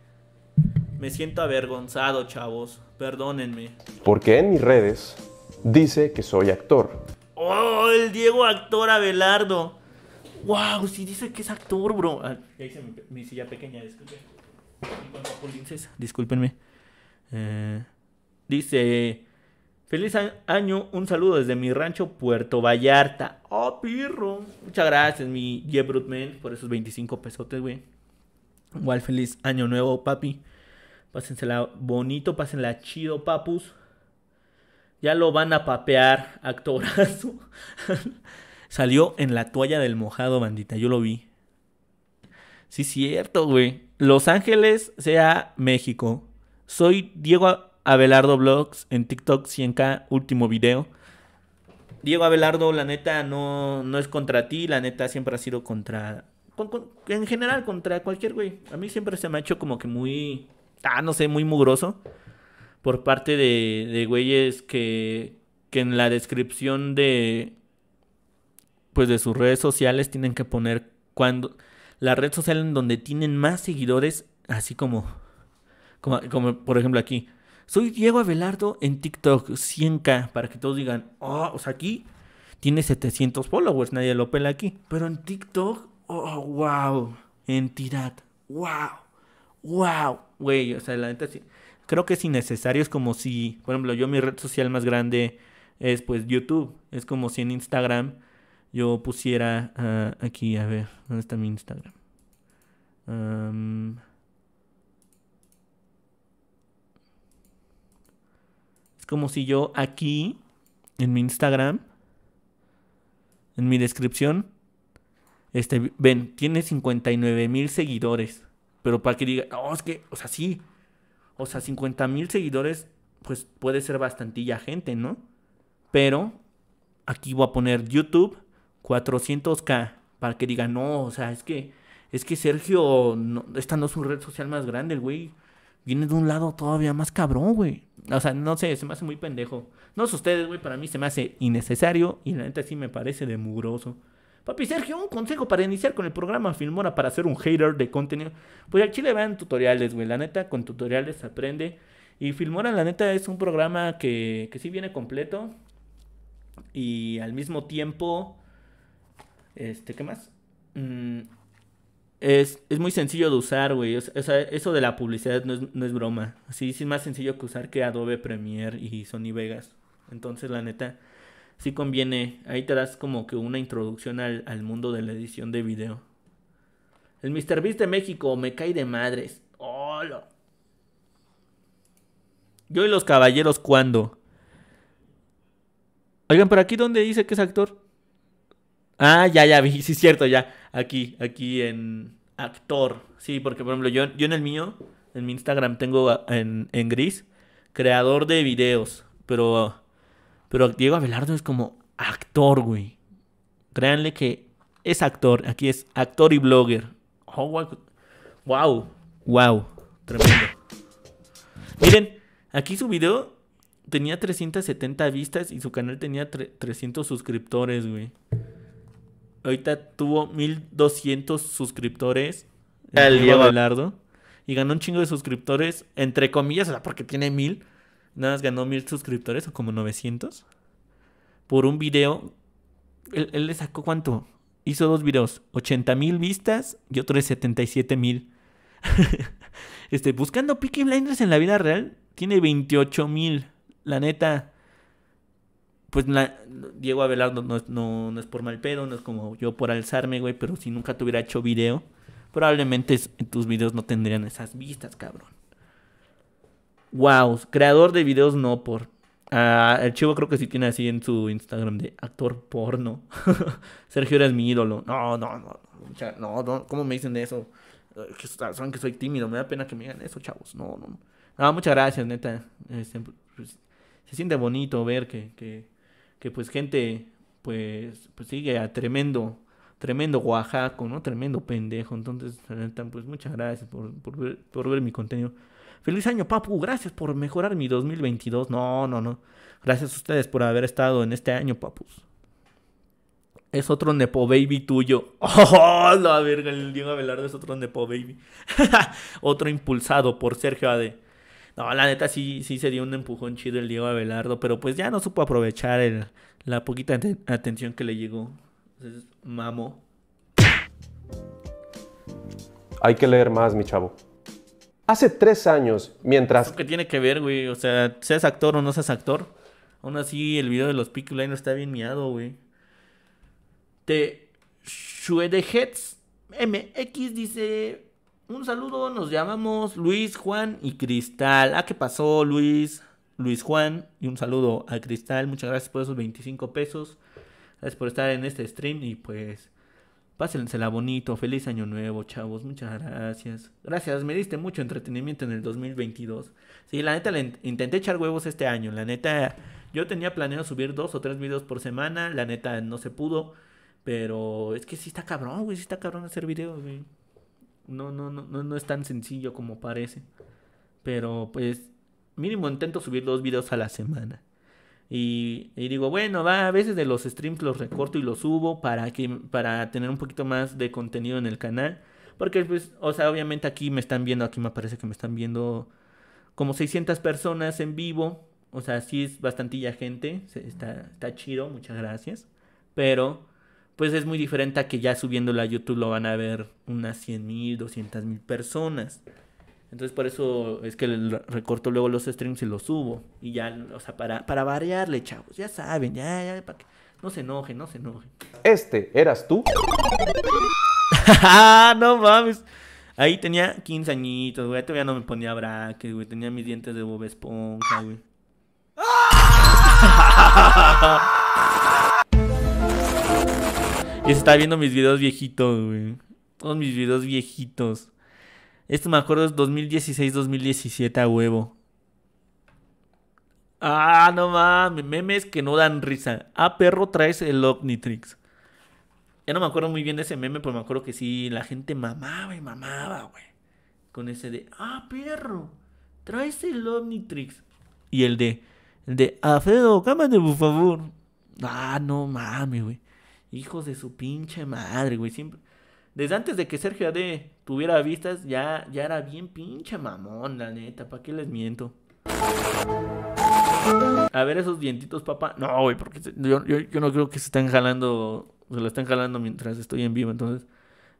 Me siento avergonzado, chavos. Perdónenme. Porque en mis redes dice que soy actor. ¡Oh, el Diego actor Abelardo! ¡Wow! ¡Si dice que es actor, bro. Ah. Ya hice mi silla pequeña, disculpen. Discúlpenme. Eh, dice... Feliz año, un saludo desde mi rancho Puerto Vallarta. Oh, pirro. Muchas gracias, mi Jebrutman, por esos 25 pesotes, güey. Igual feliz año nuevo, papi. Pásensela bonito, pásenla chido, papus. Ya lo van a papear, actorazo. Salió en la toalla del mojado, bandita. Yo lo vi. Sí, cierto, güey. Los Ángeles, sea México. Soy Diego Abelardo Blogs en TikTok 100K, último video. Diego Abelardo, la neta, no, no es contra ti. La neta siempre ha sido contra. en general, contra cualquier güey. A mí siempre se me ha hecho como que muy. Ah, no sé, muy mugroso por parte de, de güeyes que, que en la descripción de, pues de sus redes sociales tienen que poner cuando la red social en donde tienen más seguidores, así como, como, por ejemplo aquí. Soy Diego Abelardo en TikTok 100k para que todos digan, oh, o sea, aquí tiene 700 followers, nadie lo pela aquí. Pero en TikTok, oh, oh wow, entidad, wow, wow, güey, o sea, la neta sí creo que es innecesario. Es como si, por ejemplo, yo mi red social más grande es pues YouTube. Es como si en Instagram yo pusiera ah, aquí, a ver, ¿dónde está mi Instagram? es como si yo aquí, en mi Instagram, en mi descripción, este, ven, tiene 59 mil seguidores. Pero para que diga, oh, es que, o sea, sí, o sea, 50 mil seguidores, pues puede ser bastantilla gente, ¿no? Pero aquí voy a poner YouTube 400k para que digan, no, o sea, es que, es que Sergio, esta no es su red social más grande, güey. Viene de un lado todavía más cabrón, güey. O sea, no sé, se me hace muy pendejo. No sé ustedes, güey, para mí se me hace innecesario y la neta sí me parece de mugroso. Papi Sergio, un consejo para iniciar con el programa Filmora para ser un hater de contenido. Pues al chile van tutoriales, güey. La neta, con tutoriales aprende. Y Filmora, la neta, es un programa que, que sí viene completo. Y al mismo tiempo. Este, ¿qué más? Mm, es, es, muy sencillo de usar, güey. O sea, eso de la publicidad no es, no es broma. Sí, es más sencillo que usar que Adobe Premiere y Sony Vegas. Entonces, la neta, sí conviene, ahí te das como que una introducción al, mundo de la edición de video. El beast de México me cae de madres. ¡Hola! Yo y los caballeros, ¿cuándo? Oigan, ¿pero aquí dónde dice que es actor? Ah, ya, ya vi, sí cierto, ya. Aquí, aquí en actor. Sí, porque por ejemplo, yo, yo en el mío, en mi Instagram tengo en, en gris, creador de videos. Pero pero Diego Abelardo es como actor, güey. Créanle que es actor. Aquí es actor y blogger. wow. Oh, wow. Tremendo. Miren, aquí su video tenía 370 vistas y su canal tenía 300 suscriptores, güey. Ahorita tuvo 1200 suscriptores. El Diego Abelardo. Y ganó un chingo de suscriptores, entre comillas, o sea, porque tiene mil nada más ganó mil suscriptores o como 900 por un video. Él, le sacó cuánto? Hizo dos videos, 80 mil vistas y otro de 77 mil. este, buscando Peaky Blinders en la vida real, tiene 28 mil. La neta, pues Diego Abelardo no, no, es por mal pedo, no es como yo por alzarme, güey, pero si nunca te hubiera hecho video, probablemente tus videos no tendrían esas vistas, cabrón. Wow, creador de videos no por. Ah, el chivo creo que sí tiene así en su Instagram de actor porno. Sergio eres mi ídolo. No, no, no. No, no, ¿cómo me dicen eso? Eh, saben que soy tímido, me da pena que me digan eso, chavos. No, no. No, ah, muchas gracias, neta. Este, pues, se siente bonito ver que, que, que pues gente pues, pues sigue a tremendo, tremendo Oaxaco, ¿no? Tremendo pendejo. Entonces, neta, pues muchas gracias por, por ver mi contenido. Feliz año, papu. Gracias por mejorar mi 2022. No, no, no. Gracias a ustedes por haber estado en este año, papus. Es otro Nepo Baby tuyo. ¡Oh, la verga! El Diego Abelardo es otro Nepo Baby. otro impulsado por Sergio Ade. No, la neta sí, sí se dio un empujón chido el Diego Abelardo, pero pues ya no supo aprovechar el, la poquita atención que le llegó. mamo. Hay que leer más, mi chavo. Hace tres años, mientras... ¿Qué tiene que ver, güey? O sea, seas actor o no seas actor. Aún así, el video de los Peaky no está bien miado, güey. Te... MX dice... Un saludo, nos llamamos Luis, Juan y Cristal. Ah, ¿qué pasó, Luis? Luis Juan. Y un saludo a Cristal. Muchas gracias por esos 25 pesos. Gracias por estar en este stream y pues... Pásensela bonito, feliz año nuevo, chavos, muchas gracias. Gracias, me diste mucho entretenimiento en el 2022. Sí, la neta, le intenté echar huevos este año, la neta, yo tenía planeado subir dos o tres videos por semana, la neta no se pudo, pero es que sí está cabrón, güey, sí está cabrón hacer videos, güey. No, no, no, no, no es tan sencillo como parece. Pero pues mínimo intento subir dos videos a la semana. Y, digo, bueno, va, a veces de los streams los recorto y los subo para, que, para tener un poquito más de contenido en el canal. Porque, pues, o sea, obviamente aquí me están viendo, aquí me parece que me están viendo como 600 personas en vivo. O sea, sí es bastantilla gente, está, está chido, muchas gracias. Pero, pues es muy diferente a que ya subiéndolo a YouTube lo van a ver unas 100 mil, 200 mil personas. Entonces por eso es que recorto luego los streams y los subo. Y ya, o sea, para, para variarle, chavos. Ya saben, ya, ya, para que... No se enoje no se enojen. Este, ¿eras tú? no mames. Ahí tenía 15 añitos, güey. Todavía no me ponía braque, güey. Tenía mis dientes de Bob Esponja, güey. y está viendo mis videos viejitos, güey. Todos mis videos viejitos. Esto me acuerdo es 2016-2017 a huevo. Ah, no mames, memes que no dan risa. Ah, perro, traes el Omnitrix. Ya no me acuerdo muy bien de ese meme, pero me acuerdo que sí, la gente mamaba y mamaba, güey. Con ese de, ah, perro, traes el Omnitrix. Y el de, el de, ah, Fedo, cámate, por favor. Ah, no mames, güey. Hijos de su pinche madre, güey. Siempre, desde antes de que Sergio A.D. tuviera vistas, ya, ya era bien pinche mamón, la neta. ¿Para qué les miento? A ver esos dientitos, papá. No, güey, porque yo, no creo que se estén jalando. Se lo están jalando mientras estoy en vivo, entonces.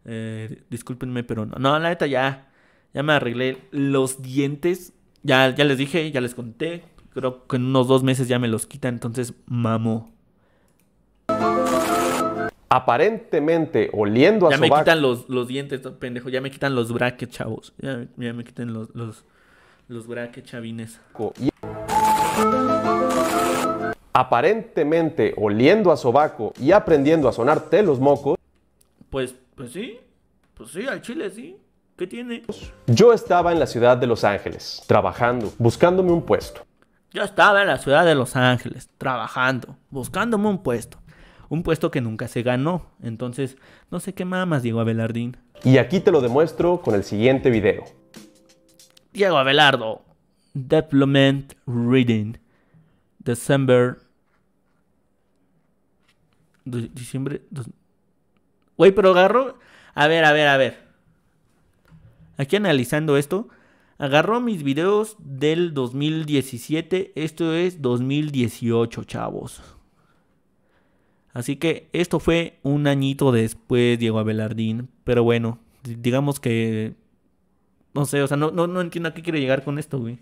Eh, discúlpenme, pero no. No, la neta, ya. Ya me arreglé los dientes. Ya, ya les dije, ya les conté. Creo que en unos dos meses ya me los quita, entonces mamo aparentemente oliendo a sobaco. Ya me quitan los, dientes, pendejo. Ya me quitan los brackets, chavos. Ya, me quitan los, los, los chavines. Aparentemente oliendo a sobaco y aprendiendo a sonarte los mocos. Pues, pues sí. Pues sí, al chile sí. ¿Qué tiene? Yo estaba en la ciudad de Los Ángeles, trabajando, buscándome un puesto. Yo estaba en la ciudad de Los Ángeles, trabajando, buscándome un puesto un puesto que nunca se ganó. Entonces, no sé qué mamas, Diego Abelardín. Y aquí te lo demuestro con el siguiente video. Diego Abelardo, Deployment Reading, December. diciembre. Güey, pero agarro. A ver, a ver, a ver. Aquí analizando esto, agarró mis videos del 2017. Esto es 2018, chavos. Así que esto fue un añito después, Diego Abelardín. Pero bueno, digamos que. No sé, o sea, no, no, entiendo a qué quiere llegar con esto, güey.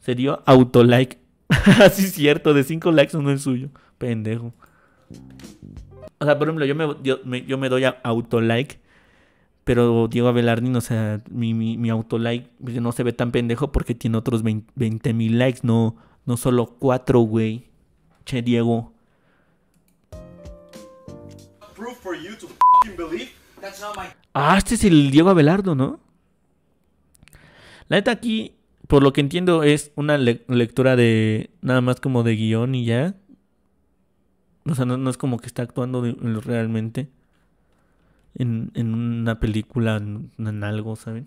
Se dio autolike. Así ah, es cierto, de 5 likes uno es suyo. Pendejo. O sea, por ejemplo, yo me, doy autolike. Pero Diego Abelardín, o sea, mi, mi, autolike pues, no se ve tan pendejo porque tiene otros 20 mil likes, no, no solo 4, güey. Che, Diego proof for you to believe. That's not my... Ah, este es el Diego Abelardo, ¿no? La neta aquí, por lo que entiendo, es una lectura de nada más como de guión y ya. O sea, no, es como que está actuando realmente en, en, una película, en, algo, ¿saben?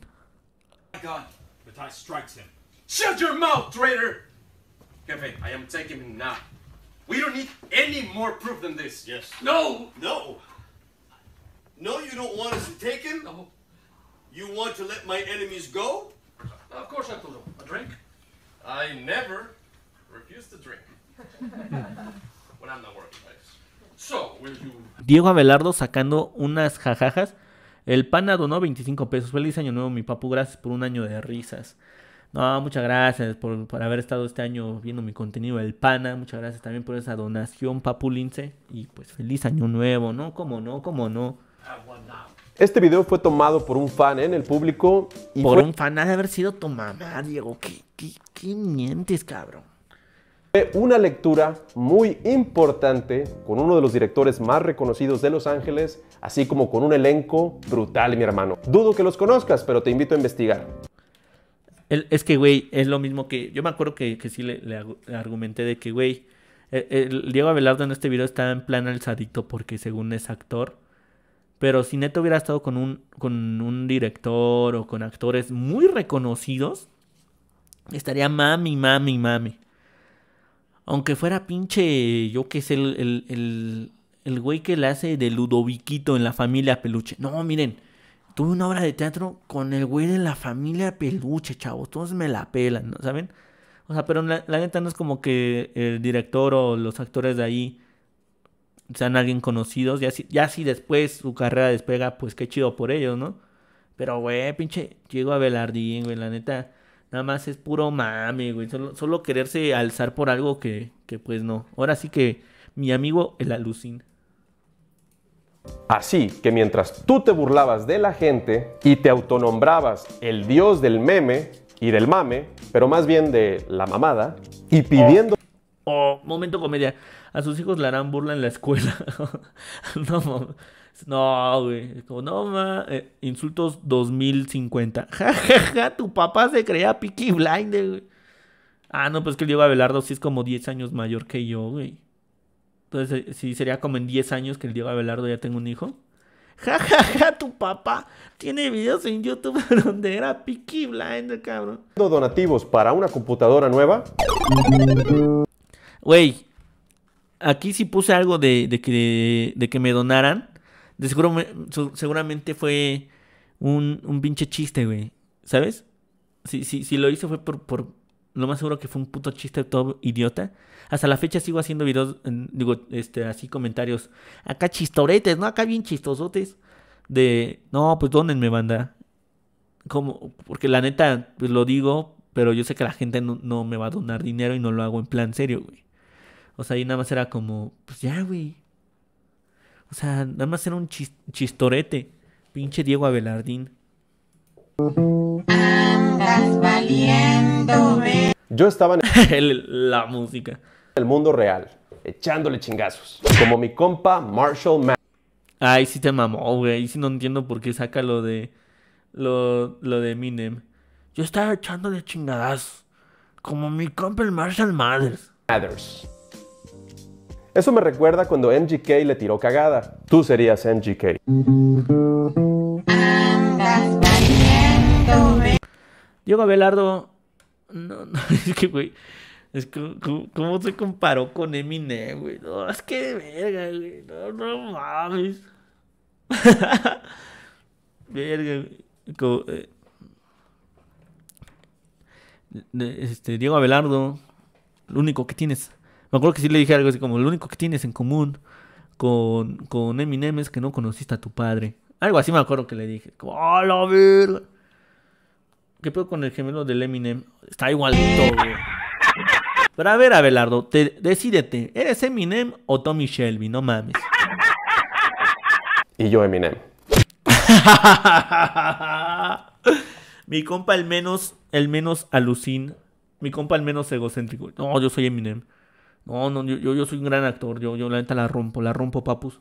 Shut your mouth, traitor! Jefe, I am taking him now. We don't need any more proof than this. No! No! No, you don't want us to You want to let my enemies go? Of course, drink? I never refuse to drink. when I'm So, Diego Abelardo sacando unas jajajas. El pana donó 25 pesos. Feliz año nuevo, mi papu. Gracias por un año de risas. No, muchas gracias por, haber estado este año viendo mi contenido el pana. Muchas gracias también por esa donación, Papu Lince. Y pues feliz año nuevo, ¿no? ¿Cómo no? ¿Cómo no? Este video fue tomado por un fan en el público. por un fan, ha de haber sido tu mamá, Diego. ¿Qué, mientes, cabrón? Fue una lectura muy importante con uno de los directores más reconocidos de Los Ángeles, así como con un elenco brutal, mi hermano. Dudo que los conozcas, pero te invito a investigar. es que, güey, es lo mismo que. Yo me acuerdo que, sí le, argumenté de que, güey, eh, Diego Abelardo en este video está en plan alzadito porque según es actor pero si Neto hubiera estado con un, con un director o con actores muy reconocidos, estaría mami, mami, mami. Aunque fuera pinche, yo qué sé, el, güey que le hace de Ludoviquito en la familia Peluche. No, miren, tuve una obra de teatro con el güey de la familia Peluche, chavos. Todos me la pelan, ¿no? ¿saben? O sea, pero la, la neta no es como que el director o los actores de ahí sean alguien conocidos. Ya si, ya después su carrera despega, pues qué chido por ellos, ¿no? Pero, güey, pinche, llego a Belardín, güey, la neta. Nada más es puro mame, güey. Solo, quererse alzar por algo que, pues no. Ahora sí que mi amigo el alucin. Así que mientras tú te burlabas de la gente y te autonombrabas el dios del meme y del mame, pero más bien de la mamada, y pidiendo... oh momento comedia a sus hijos le harán burla en la escuela. no, No, güey. no, eh, insultos 2050. Ja, Tu papá se creía piqui blind, güey. Ah, no, pues que el Diego Abelardo sí es como 10 años mayor que yo, güey. Entonces, eh, sí, sería como en 10 años que el Diego Abelardo ya tenga un hijo. Ja, ja, ja, tu papá tiene videos en YouTube donde era piqui blind, cabrón. ¿Donativos para una computadora nueva? Güey, aquí sí puse algo de, que, de que me donaran. De seguro me, seguramente fue un, pinche chiste, güey. ¿Sabes? Si, lo hice fue por, Lo más seguro que fue un puto chiste todo idiota. Hasta la fecha sigo haciendo videos, digo, este, así comentarios. Acá chistoretes, ¿no? Acá bien chistosotes. De, no, pues donenme, banda. Como, porque la neta, pues lo digo, pero yo sé que la gente no me va a donar dinero y no lo hago en plan serio, güey. O sea, ahí nada más era como, pues ya, güey. O sea, nada más era un chistorete. Pinche Diego Abelardín. Andas valiéndome. Yo estaba en la música. El mundo real, echándole chingazos. Como mi compa Marshall Mathers. Ay, sí te mamó, güey. Y sí no entiendo por qué saca lo de. Lo, de Eminem. Yo estaba echándole chingadas. Como mi compa el Marshall Mathers. Mathers. Eso me recuerda cuando MGK le tiró cagada. Tú serías MGK. Diego Abelardo. No, no, es que, güey. Es que, ¿cómo, se comparó con Eminem, güey? No, es que verga, güey. No, no mames. verga, güey. Eh, este, Diego Abelardo, lo único que tienes me acuerdo que sí le dije algo así como, lo único que tienes en común con, Eminem es que no conociste a tu padre. Algo así me acuerdo que le dije. Como, ¡Oh, ¿Qué pedo con el gemelo del Eminem? Está igualito, güey. Pero a ver, Abelardo, te, decídete. ¿Eres Eminem o Tommy Shelby? No mames. Y yo Eminem. Mi compa el menos, el menos alucin. Mi compa el menos egocéntrico. No, yo soy Eminem. No, no, yo, yo, soy un gran actor, yo, yo la neta la rompo, la rompo, papus.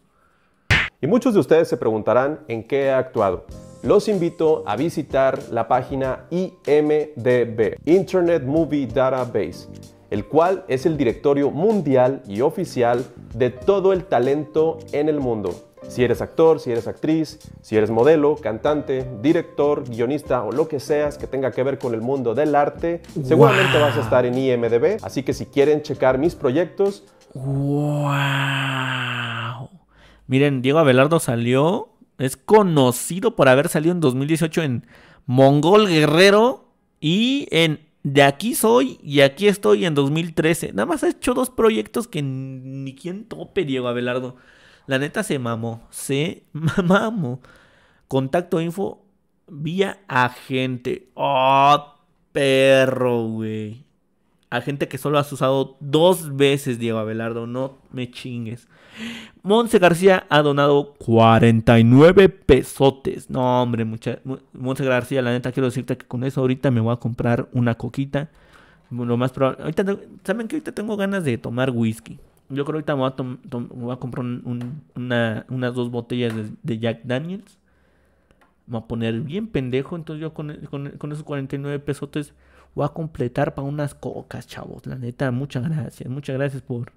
Y muchos de ustedes se preguntarán en qué he actuado. Los invito a visitar la página IMDB, Internet Movie Database, el cual es el directorio mundial y oficial de todo el talento en el mundo. Si eres actor, si eres actriz, si eres modelo, cantante, director, guionista o lo que seas que tenga que ver con el mundo del arte, seguramente vas a estar en IMDB. Así que si quieren checar mis proyectos. ¡Wow! Miren, Diego Abelardo salió. Es conocido por haber salido en 2018 en Mongol Guerrero y en De aquí soy y aquí estoy en 2013. Nada más ha hecho dos proyectos que ni quien tope, Diego Abelardo. La neta se mamó, se mamó. Contacto info vía agente. Oh, perro, güey. Agente que solo has usado dos veces, Diego Abelardo. No me chingues. Monse García ha donado 49 pesotes. No, hombre, mucha... Monse García, la neta quiero decirte que con eso ahorita me voy a comprar una coquita. Lo más probable. ¿Saben que ahorita tengo ganas de tomar whisky? Yo creo que ahorita me voy a, comprar unas dos botellas de, Jack Daniels. Me voy a poner bien pendejo. Entonces yo con, esos 49 pesotes voy a completar para unas cocas, chavos. La neta, muchas gracias. Muchas gracias por,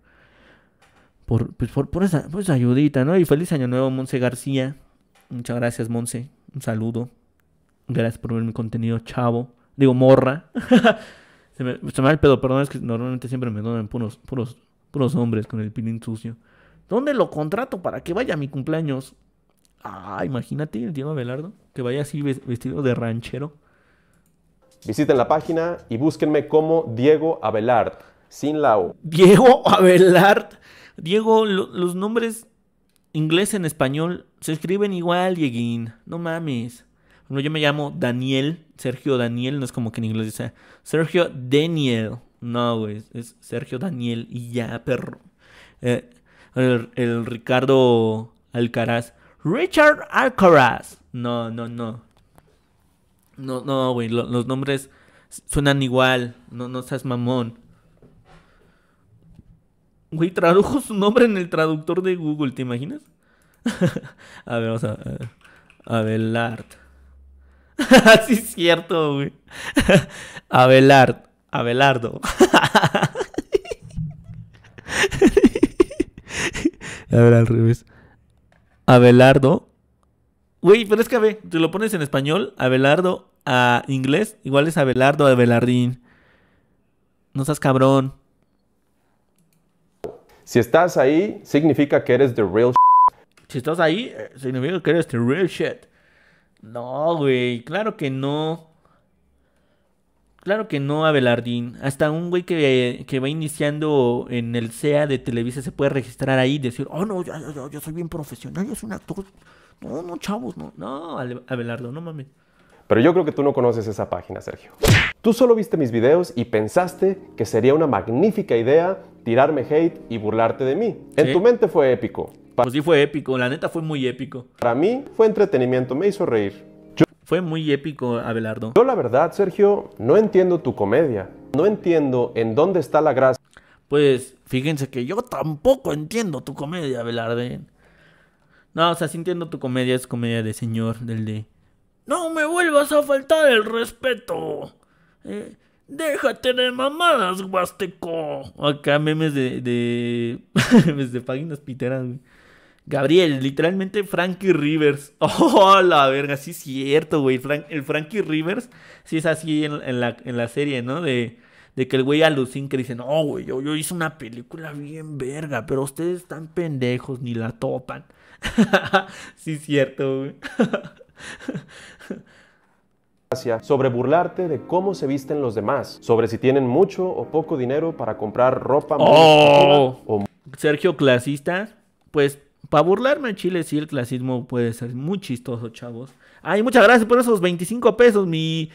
por, pues, por, esa, ayudita, ¿no? Y feliz año nuevo, Monse García. Muchas gracias, Monse. Un saludo. Gracias por ver mi contenido, chavo. Digo, morra. se, me, va el pedo, perdón, es que normalmente siempre me donan puros los hombres, con el pilín sucio. ¿Dónde lo contrato para que vaya a mi cumpleaños? Ah, imagínate el Diego Abelardo, que vaya así vestido de ranchero. Visiten la página y búsquenme como Diego Abelard, sin la O. Diego Abelard. Diego, los nombres inglés en español se escriben igual, Dieguín. No mames. Bueno, yo me llamo Daniel, Sergio Daniel, no es como que en inglés dice Sergio Daniel. No, güey, es Sergio Daniel y ya, perro. Eh, el, Ricardo Alcaraz. Richard Alcaraz. No, no, no. No, no, güey, los nombres suenan igual. No, no seas mamón. Güey, tradujo su nombre en el traductor de Google, ¿te imaginas? a ver, vamos a, ver. Abelard. sí, es cierto, güey. Abelard. Abelardo. A ver, al revés. Abelardo. Güey, pero es que a ver, te lo pones en español, Abelardo a inglés, igual es Abelardo, Abelardín. No seas cabrón. Si estás ahí, significa que eres the real shit. Si estás ahí, eh, significa que eres the real shit. No, güey, claro que no. Claro que no, Abelardín. Hasta un güey que, eh, va iniciando en el SEA de Televisa se puede registrar ahí y decir, oh no, yo, soy bien profesional, yo soy un actor. No, no, chavos, no. No, Abelardo, no mames. Pero yo creo que tú no conoces esa página, Sergio. Tú solo viste mis videos y pensaste que sería una magnífica idea tirarme hate y burlarte de mí. En tu mente fue épico. pues sí fue épico, la neta fue muy épico. Para mí fue entretenimiento, me hizo reír. Fue muy épico, Abelardo. Yo la verdad, Sergio, no entiendo tu comedia. No entiendo en dónde está la gracia. Pues fíjense que yo tampoco entiendo tu comedia, Abelardo. No, o sea, si entiendo tu comedia, es comedia de señor, del de... No me vuelvas a faltar el respeto. Eh, déjate de mamadas, guasteco. Acá memes de... de... memes de páginas piteras, güey. Gabriel, literalmente Frankie Rivers. Oh, la verga, sí es cierto, güey. el Frankie Rivers, sí es así en, la, serie, ¿no? De, que el güey alucín que dice, no, güey, yo, hice una película bien verga, pero ustedes están pendejos, ni la topan. sí es cierto, güey. sobre burlarte de cómo se visten los demás, sobre si tienen mucho o poco dinero para comprar ropa oh. Sergio Clasista, pues para burlarme en Chile sí el clasismo puede ser muy chistoso, chavos. Ay, muchas gracias por esos 25 pesos, mi...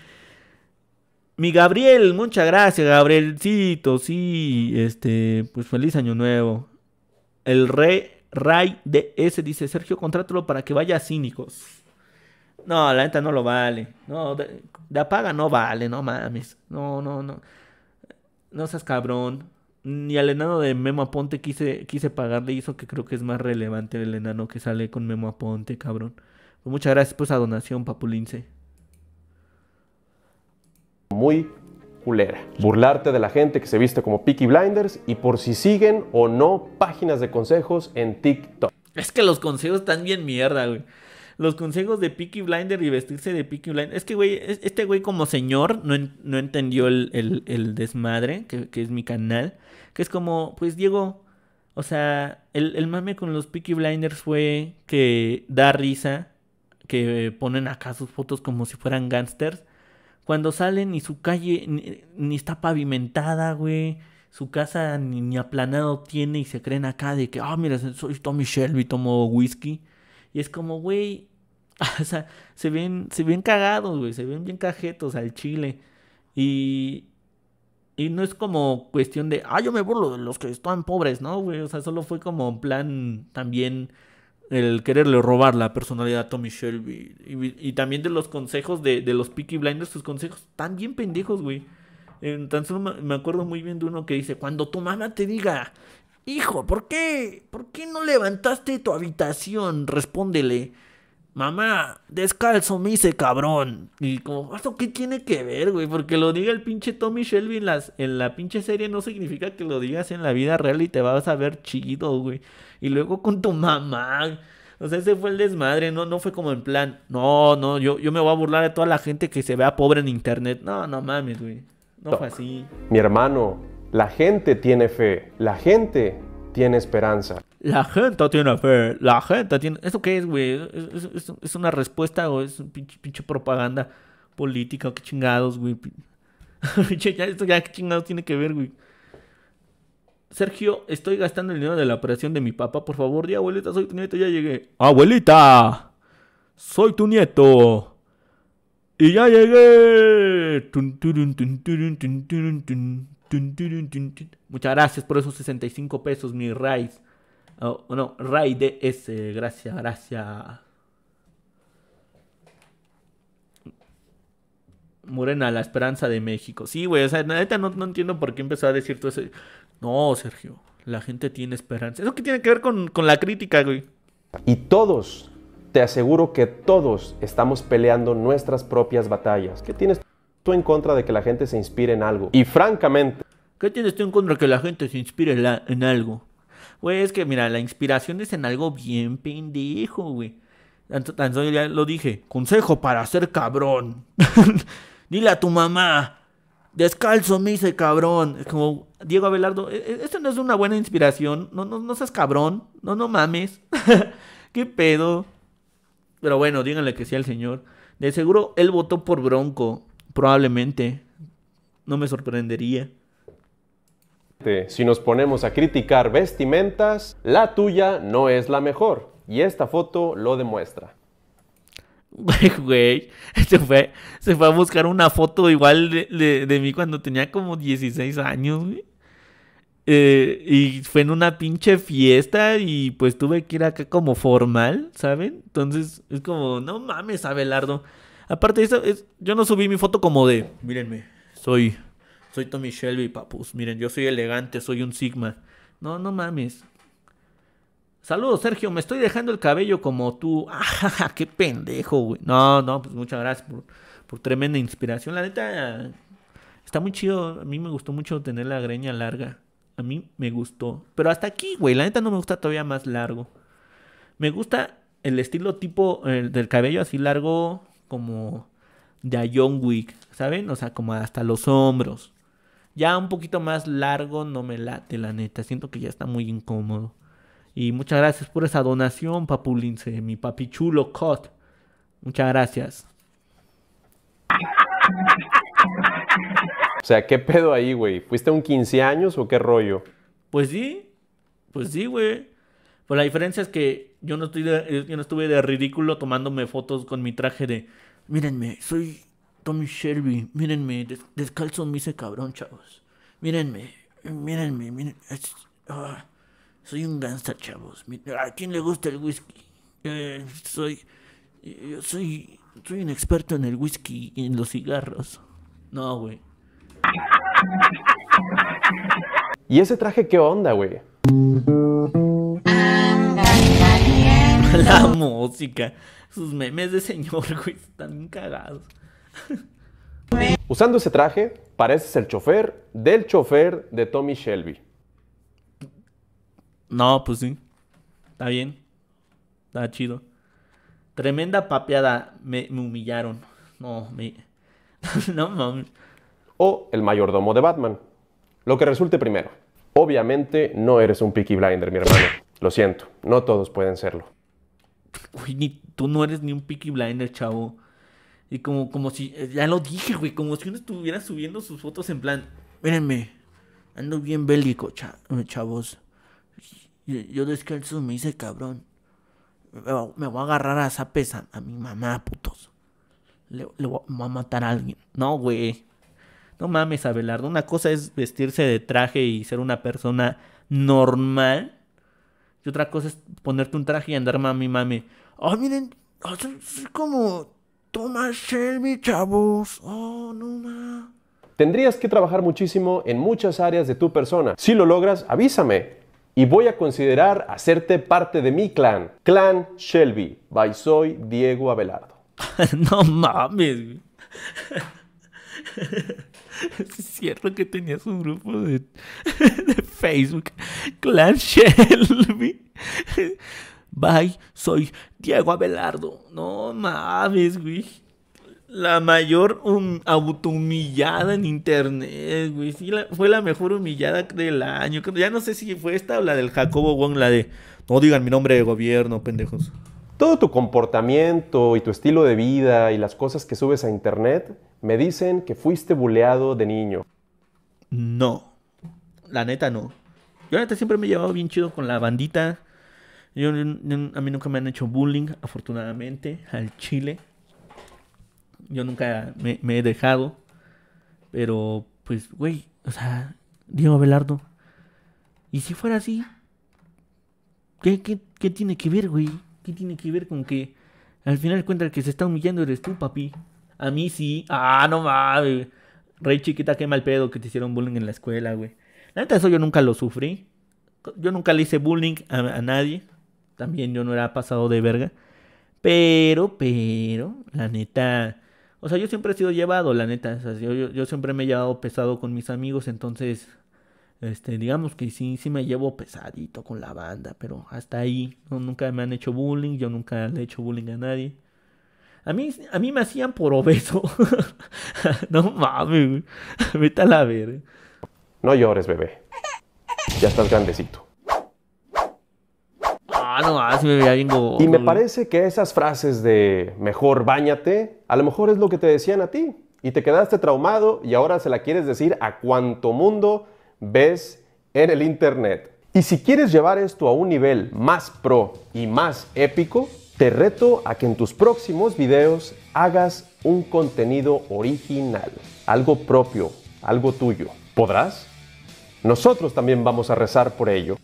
Mi Gabriel, muchas gracias, Gabrielcito, sí, este, pues feliz año nuevo. El rey, Ray DS dice, Sergio, contrátelo para que vaya a cínicos. No, la neta no lo vale. No, de, apaga no vale, no mames. No, no, no. No seas cabrón ni al enano de Memo Aponte quise, quise pagarle y eso que creo que es más relevante el enano que sale con Memo Aponte, cabrón. Pues muchas gracias pues a donación, Papulince. Muy culera. Burlarte de la gente que se viste como Peaky Blinders y por si siguen o no páginas de consejos en TikTok. Es que los consejos están bien mierda, güey. Los consejos de Peaky Blinders y vestirse de Peaky Blinders Es que, güey, este güey como señor no, entendió el, desmadre, que, que es mi canal. Que es como, pues Diego, o sea, el, mame con los Peaky Blinders fue que da risa, que ponen acá sus fotos como si fueran gángsters. Cuando salen y su calle ni, está pavimentada, güey su casa ni, aplanado tiene y se creen acá de que, ah, mira, soy Tommy Shelby, tomo whisky. Y es como, güey, o sea, se ven, se ven cagados, güey, se ven bien cajetos al chile. Y, y no es como cuestión de, ah, yo me burlo de los que están pobres, ¿no, güey? O sea, solo fue como plan también el quererle robar la personalidad a Tommy Shelby. Y, también de los consejos de, de los Peaky Blinders, sus consejos están bien pendejos, güey. tan me acuerdo muy bien de uno que dice, cuando tu mamá te diga, hijo, ¿por qué? ¿Por qué no levantaste tu habitación? Respóndele, Mamá, descalzo me hice cabrón. Y como, ¿esto qué tiene que ver, güey? Porque lo diga el pinche Tommy Shelby en, en la pinche serie no significa que lo digas en la vida real y te vas a ver chido, güey. Y luego con tu mamá. O sea, ese fue el desmadre, no, no fue como en plan, no, no, yo, yo me voy a burlar de toda la gente que se vea pobre en internet. No, no mames, güey. No fue así. Mi hermano, la gente tiene fe, la gente tiene esperanza. La gente tiene fe, la gente tiene... ¿Eso qué es, güey? ¿Es, una respuesta o es un pinche, propaganda política? ¿Qué chingados, güey? esto qué chingados tiene que ver, güey. Sergio, estoy gastando el dinero de la operación de mi papá. Por favor, di abuelita, soy tu nieto, ya llegué. Abuelita, soy tu nieto. Y ya llegué. Muchas gracias por esos 65 pesos, mi raíz. Oh, no, Ray DS, gracias, gracias. Morena, la esperanza de México. Sí, güey, o sea, neta no, no, entiendo por qué empezó a decir todo eso. No, Sergio, la gente tiene esperanza. ¿Eso qué tiene que ver con, la crítica, güey? Y todos, te aseguro que todos estamos peleando nuestras propias batallas. ¿Qué tienes tú en contra de que la gente se inspire en algo? Y francamente... ¿Qué tienes tú en contra de que la gente se inspire en algo? Güey, es que mira, la inspiración es en algo bien pendejo, güey. Tan solo ya lo dije, consejo para ser cabrón. Dile a tu mamá, descalzo me hice cabrón. Es como, Diego Abelardo, e, e, esto no es una buena inspiración. No, no, no seas cabrón, no, no mames. ¿Qué pedo? Pero bueno, díganle que sí al señor. De seguro él votó por Bronco, probablemente. No me sorprendería. Este, si nos ponemos a criticar vestimentas, la tuya no es la mejor. Y esta foto lo demuestra. Güey, se fue, a buscar una foto igual de, mí cuando tenía como 16 años, eh, y fue en una pinche fiesta y pues tuve que ir acá como formal, ¿saben? Entonces es como, no mames, Abelardo. Aparte, eso, es, yo no subí mi foto como de, mírenme, soy soy Tommy Shelby, papus. Miren, yo soy elegante, soy un Sigma. No, no mames. Saludos, Sergio. Me estoy dejando el cabello como tú. ¡Ah, qué pendejo, güey! No, no, pues muchas gracias por, tremenda inspiración. La neta, está muy chido. A mí me gustó mucho tener la greña larga. A mí me gustó. Pero hasta aquí, güey. La neta no me gusta todavía más largo. Me gusta el estilo tipo del cabello así largo como de a John Wick, ¿saben? O sea, como hasta los hombros. Ya un poquito más largo no me late, la neta. Siento que ya está muy incómodo. Y muchas gracias por esa donación, Papulince, mi papichulo Cot. Muchas gracias. O sea, ¿qué pedo ahí, güey? ¿Fuiste un 15 años o qué rollo? Pues sí, pues sí, güey. Pues la diferencia es que yo no, estoy yo no estuve de ridículo tomándome fotos con mi traje de, mírenme, soy Tommy Shelby, mírenme, descalzo me hice cabrón, chavos. Mírenme, mírenme, mírenme. Ah, soy un danza, chavos. ¿A quién le gusta el whisky? Eh, soy, yo eh, soy, soy un experto en el whisky y en los cigarros. No, güey. ¿Y ese traje qué onda, güey? La música. Sus memes de señor, güey, están cagados. Usando ese traje, pareces el chofer del chofer de Tommy Shelby. No, pues sí. Está bien. Está chido. Tremenda papeada. Me, humillaron. No, me... no mames. O el mayordomo de Batman. Lo que resulte primero. Obviamente no eres un Peaky Blinder, mi hermano. Lo siento, no todos pueden serlo. Uy, ni, tú no eres ni un Peaky Blinder, chavo. Y como, como si, eh, ya lo dije, güey, como si uno estuviera subiendo sus fotos en plan, mírenme, ando bien bélico, eh, chavos. Yo, yo, descalzo me hice cabrón. Me voy a agarrar a esa a, a mi mamá, putos. Le, voy, a matar a alguien. No, güey. No mames, Abelardo. Una cosa es vestirse de traje y ser una persona normal. Y otra cosa es ponerte un traje y andar mami, mami. Ay, miren, oh, como Toma Shelby, chavos. Oh, no más. Tendrías que trabajar muchísimo en muchas áreas de tu persona. Si lo logras, avísame y voy a considerar hacerte parte de mi clan. Clan Shelby, by Soy Diego Abelardo. no mames. es cierto que tenías un grupo de, de Facebook. Clan Shelby. Bye, soy Diego Abelardo. No mames, güey. La mayor auto autohumillada en internet, güey. fue la mejor humillada del año. Ya no sé si fue esta o la del Jacobo Wong, la de no digan mi nombre de gobierno, pendejos. Todo tu comportamiento y tu estilo de vida y las cosas que subes a internet me dicen que fuiste buleado de niño. No, la neta no. Yo la neta siempre me he llevado bien chido con la bandita yo, a mí nunca me han hecho bullying, afortunadamente, al chile. Yo nunca me, he dejado. Pero, pues, güey, o sea, Diego Abelardo. Y si fuera así, ¿qué, tiene que ver, güey? ¿Qué tiene que ver con que al final cuenta que se está humillando eres tú, papi? A mí sí. Ah, no mames. Rey chiquita, qué mal pedo que te hicieron bullying en la escuela, güey. La neta, eso yo nunca lo sufrí. Yo nunca le hice bullying a nadie. También yo no era pasado de verga. Pero, pero, la neta. O sea, yo siempre he sido llevado, la neta. yo, siempre me he llevado pesado con mis amigos. Entonces, este, digamos que sí, sí me llevo pesadito con la banda. Pero hasta ahí. No, nunca me han hecho bullying. Yo nunca le he hecho bullying a nadie. A mí, a mí me hacían por obeso. no mames, Vete a la ver. No llores, bebé. Ya estás grandecito. Ah, y me parece que esas frases de mejor bañate, a lo mejor es lo que te decían a ti. Y te quedaste traumado y ahora se la quieres decir a cuanto mundo ves en el Internet. Y si quieres llevar esto a un nivel más pro y más épico, te reto a que en tus próximos videos hagas un contenido original, algo propio, algo tuyo. ¿Podrás? Nosotros también vamos a rezar por ello.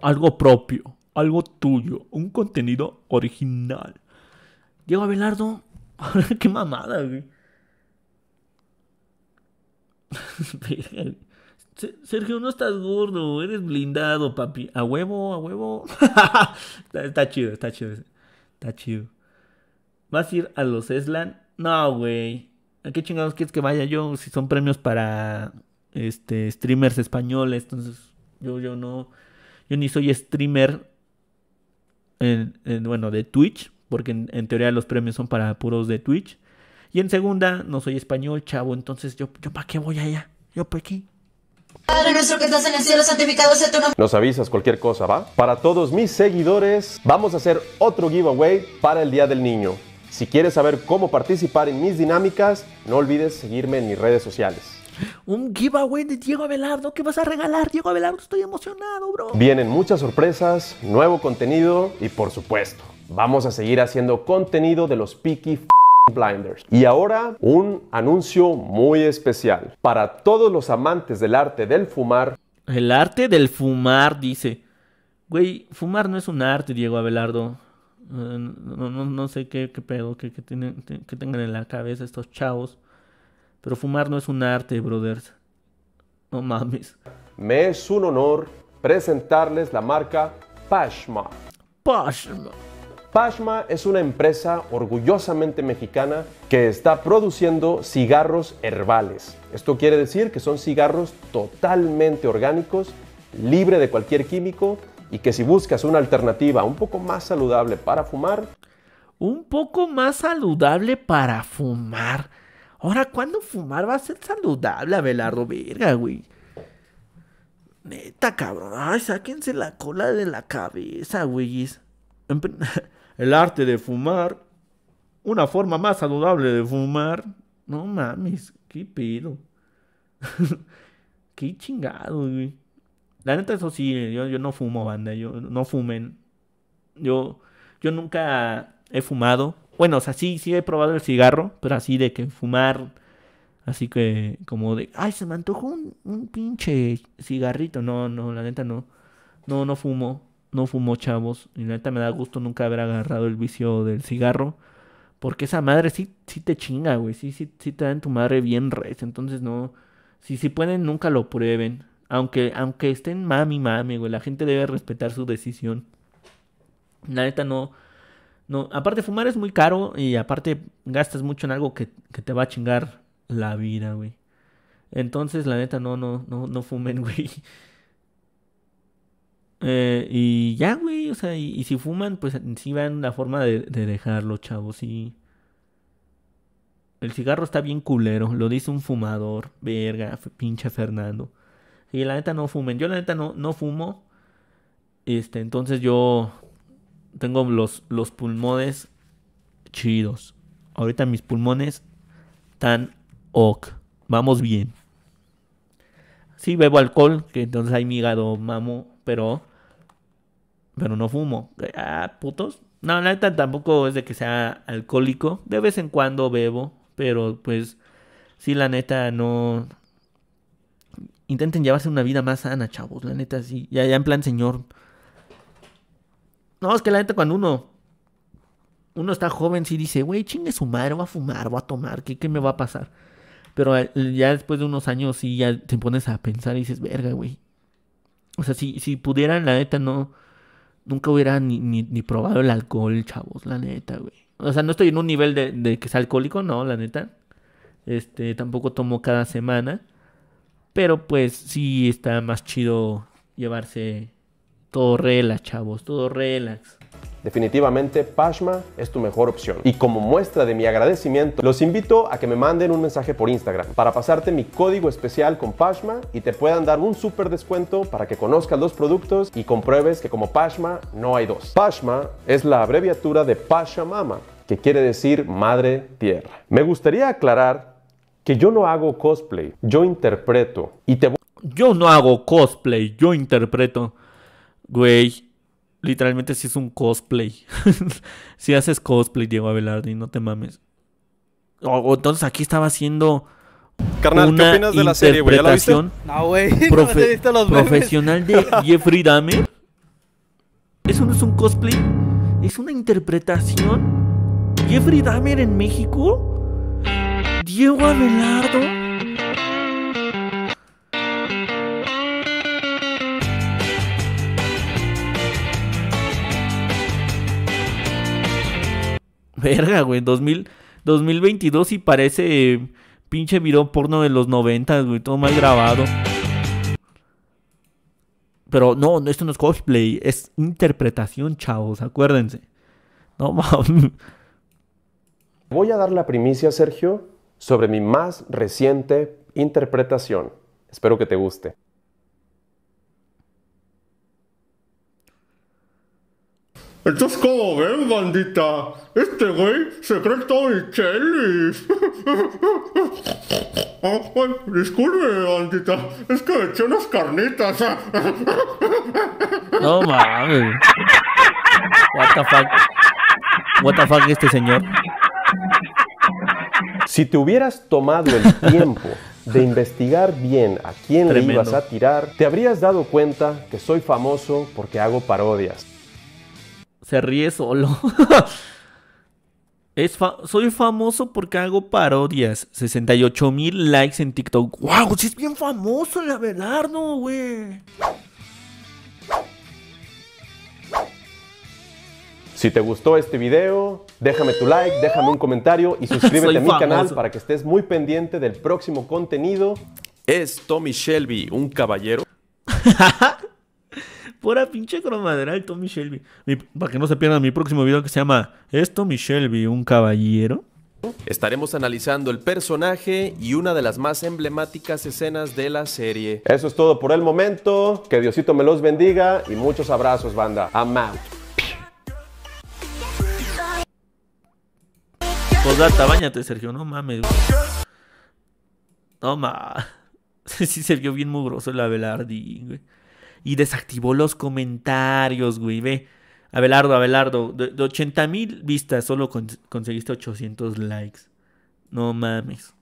Algo propio algo tuyo, un contenido original. Diego Abelardo, qué mamada, güey. Sergio, no estás gordo, eres blindado, papi. A huevo, a huevo. está, chido, está chido. Está chido. ¿Vas a ir a los Eslan? No, güey. ¿A qué chingados quieres que vaya yo? Si son premios para este streamers españoles, entonces yo, yo no. Yo ni soy streamer bueno, de Twitch, porque en, teoría los premios son para puros de Twitch. Y en segunda, no soy español, chavo, entonces yo, yo ¿para qué voy allá? Yo, ¿para qué? Padre nuestro que estás en el cielo, santificado Nos avisas cualquier cosa, ¿va? Para todos mis seguidores, vamos a hacer otro giveaway para el Día del Niño. Si quieres saber cómo participar en mis dinámicas, no olvides seguirme en mis redes sociales. Un giveaway de Diego Abelardo. ¿Qué vas a regalar, Diego Abelardo? Estoy emocionado, bro. Vienen muchas sorpresas, nuevo contenido y, por supuesto, vamos a seguir haciendo contenido de los Peaky Blinders. Y ahora un anuncio muy especial para todos los amantes del arte del fumar. El arte del fumar, dice. Güey, fumar no es un arte, Diego Abelardo. Eh, no, sé qué, qué pedo que tengan en la cabeza estos chavos. Pero fumar no es un arte, brothers. No mames. Me es un honor presentarles la marca Pashma. Pashma. Pashma es una empresa orgullosamente mexicana que está produciendo cigarros herbales. Esto quiere decir que son cigarros totalmente orgánicos, libre de cualquier químico y que si buscas una alternativa un poco más saludable para fumar... Un poco más saludable para fumar. Ahora, ¿cuándo fumar va a ser saludable, Abelardo? Verga, güey. Neta, cabrón. Ay, sáquense la cola de la cabeza, güey El arte de fumar. Una forma más saludable de fumar. No mames, qué pedo. qué chingado, güey. La neta, eso sí, eh, yo, no fumo, banda. Yo no fumen. Yo, yo nunca he fumado. Bueno, o sea, sí, sí he probado el cigarro, pero así de que fumar, así que como de, ay, se me antojó un, pinche cigarrito. No, no, la neta no. No, no fumo, no fumo chavos. Y la neta me da gusto nunca haber agarrado el vicio del cigarro. Porque esa madre sí, sí te chinga, güey. Sí, sí, sí te dan tu madre bien res. Entonces no. Si, si pueden, nunca lo prueben. Aunque, aunque estén mami, mami, güey. La gente debe respetar su decisión. La neta no no, aparte fumar es muy caro y aparte gastas mucho en algo que, te va a chingar la vida, güey. Entonces, la neta, no, no, no, no fumen, güey. Eh, y ya, güey, o sea, y, si fuman, pues sí van la forma de, de dejarlo, chavos, sí. El cigarro está bien culero, lo dice un fumador, verga, pinche Fernando. Y la neta no fumen, yo la neta no, no fumo. Este, entonces yo tengo los, los pulmones chidos. Ahorita mis pulmones están ok. Vamos bien. Sí bebo alcohol, que entonces hay mi hígado mamo, pero pero no fumo. Ah, putos. No, la neta tampoco es de que sea alcohólico. De vez en cuando bebo, pero pues sí la neta no intenten llevarse una vida más sana, chavos. La neta sí, ya ya en plan señor. No, es que la neta cuando uno uno está joven sí dice, güey, chingue su madre, va a fumar, va a tomar, ¿qué, me va a pasar? Pero eh, ya después de unos años sí ya te pones a pensar y dices, verga, güey. O sea, si, si pudieran, la neta, no. Nunca hubiera ni, probado el alcohol, chavos, la neta, güey. O sea, no estoy en un nivel de, de que sea alcohólico, no, la neta. Este, tampoco tomo cada semana. Pero pues sí está más chido llevarse todo relax, chavos, todo relax. Definitivamente Pashma es tu mejor opción. Y como muestra de mi agradecimiento, los invito a que me manden un mensaje por Instagram para pasarte mi código especial con Pashma y te puedan dar un súper descuento para que conozcas los productos y compruebes que como Pashma no hay dos. Pashma es la abreviatura de Pashamama, que quiere decir Madre Tierra. Me gustaría aclarar que yo no hago cosplay, yo interpreto y te... Yo no hago cosplay, yo interpreto. Güey, literalmente si es un cosplay. si haces cosplay, Diego Y no te mames. O, entonces aquí estaba haciendo. Carnal, una ¿qué opinas de la serie, güey? profesional de Jeffrey Dahmer. Eso no es un cosplay. Es una interpretación. Jeffrey Dahmer en México. Diego Abelardo. Verga, güey, 2022 y parece eh, pinche virón porno de los 90, güey, todo mal grabado. Pero no, esto no es cosplay, es interpretación, chavos, acuérdense. No mames. Voy a dar la primicia, Sergio, sobre mi más reciente interpretación. Espero que te guste. Entonces, como ven, bandita, este güey se cree todo mi chelis. Ah, disculpe, bandita, es que eché unas carnitas. no mames. What the fuck. What the fuck este señor. Si te hubieras tomado el tiempo de investigar bien a quién le ibas a tirar, te habrías dado cuenta que soy famoso porque hago parodias se ríe solo. es soy famoso porque hago parodias. 68 mil likes en TikTok. ¡Wow! si es bien famoso el Abelardo, güey. Si te gustó este video, déjame tu like, déjame un comentario y suscríbete a mi canal para que estés muy pendiente del próximo contenido. Es Tommy Shelby un caballero. Pura pinche cromaderal Tommy Shelby. para que no se pierdan mi próximo video que se llama ¿Es Tommy Shelby un caballero? Estaremos analizando el personaje y una de las más emblemáticas escenas de la serie. Eso es todo por el momento. Que Diosito me los bendiga y muchos abrazos, banda. I'm out. Posdata, pues, bañate, Sergio. No mames. No Sí Sergio bien mugroso la Abelardín, güey y desactivó los comentarios, güey. Ve, Abelardo, Abelardo, de, 80.000 mil vistas, solo conseguiste 800 likes. No mames.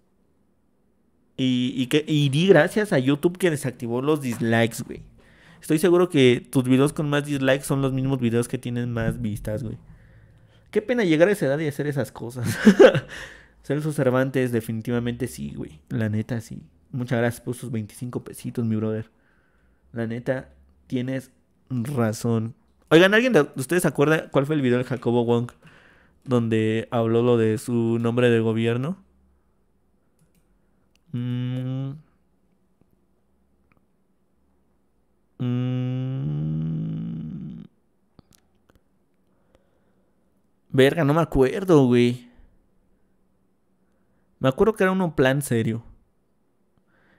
Y, y, di gracias a YouTube que desactivó los dislikes, güey. Estoy seguro que tus videos con más dislikes son los mismos videos que tienen más vistas, güey. Qué pena llegar a esa edad y hacer esas cosas. Ser Cervantes, definitivamente sí, güey. La neta, sí. Muchas gracias por sus 25 pesitos, mi brother. La neta, tienes razón. Oigan, ¿alguien de ustedes se acuerda cuál fue el video de Jacobo Wong donde habló lo de su nombre de gobierno? Mm. Mm. Verga, no me acuerdo, güey. Me acuerdo que era un plan serio.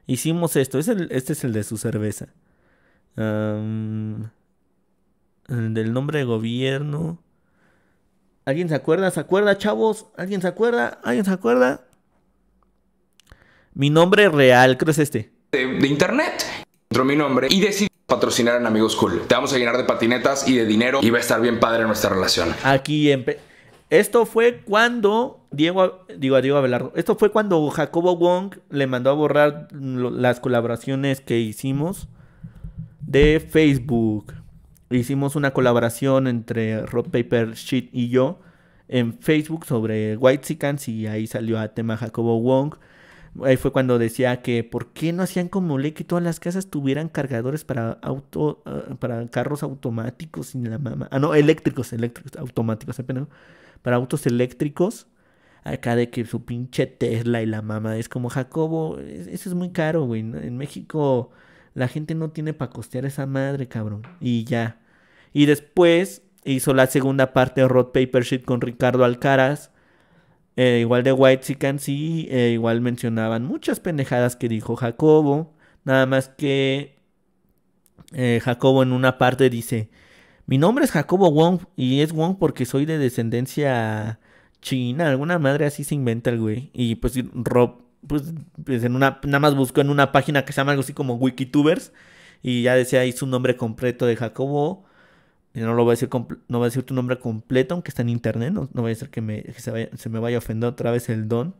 Hicimos esto. este es el de su cerveza del nombre de gobierno. ¿Alguien se acuerda? ¿Se acuerda, chavos? ¿Alguien se acuerda? ¿Alguien se acuerda? Mi nombre real, ¿crees este. De, internet. Entró mi nombre y decidí patrocinar en Amigos Cool. Te vamos a llenar de patinetas y de dinero y va a estar bien padre nuestra relación. Aquí empe Esto fue cuando Diego, digo a Diego Abelardo, esto fue cuando Jacobo Wong le mandó a borrar las colaboraciones que hicimos de Facebook. Hicimos una colaboración entre Rock Paper Sheet y yo en Facebook sobre White Seekers... y ahí salió a tema Jacobo Wong. Ahí fue cuando decía que por qué no hacían como Ley que todas las casas tuvieran cargadores para auto ah, para carros automáticos sin la mamá... Ah, no, eléctricos, eléctricos, automáticos, apenas. Para autos eléctricos. Acá de que su pinche Tesla y la mamá... es como Jacobo, eso es muy caro, güey. En México la gente no tiene para costear esa madre, cabrón. Y ya. Y después hizo la segunda parte de Rod Paper Sheet con Ricardo Alcaraz. Eh, igual de White Sican, sí. Eh, igual mencionaban muchas pendejadas que dijo Jacobo. Nada más que eh, Jacobo en una parte dice: Mi nombre es Jacobo Wong y es Wong porque soy de descendencia china. Alguna madre así se inventa el güey. Y pues Rob pues, pues, en una, nada más buscó en una página que se llama algo así como Wikitubers y ya decía ahí su nombre completo de Jacobo. Y no lo voy a decir, no voy a decir tu nombre completo, aunque está en internet. No, voy a decir que, se, me vaya a ofender otra vez el don.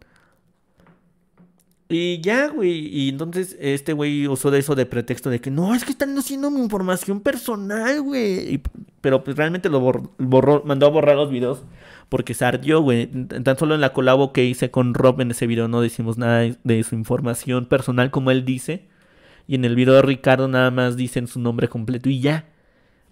Y ya, güey. Y entonces este güey usó de eso de pretexto de que no, es que están haciendo mi información personal, güey. Pero pues realmente lo borró, mandó a borrar los videos porque se güey. Tan solo en la colabo que hice con Rob en ese video no decimos nada de, su información personal como él dice. Y en el video de Ricardo nada más dicen su nombre completo y ya.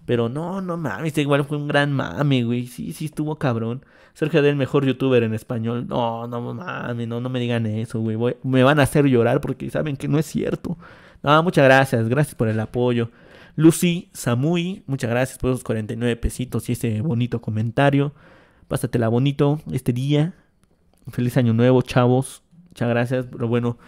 Pero no, no mames, igual fue un gran mame, güey. Sí, sí estuvo cabrón. Sergio del mejor youtuber en español. No, no mames, no, no me digan eso, güey. me van a hacer llorar porque saben que no es cierto. No, muchas gracias, gracias por el apoyo. Lucy Samui, muchas gracias por esos 49 pesitos y ese bonito comentario. Pásatela bonito este día. Feliz año nuevo, chavos. Muchas gracias, pero bueno,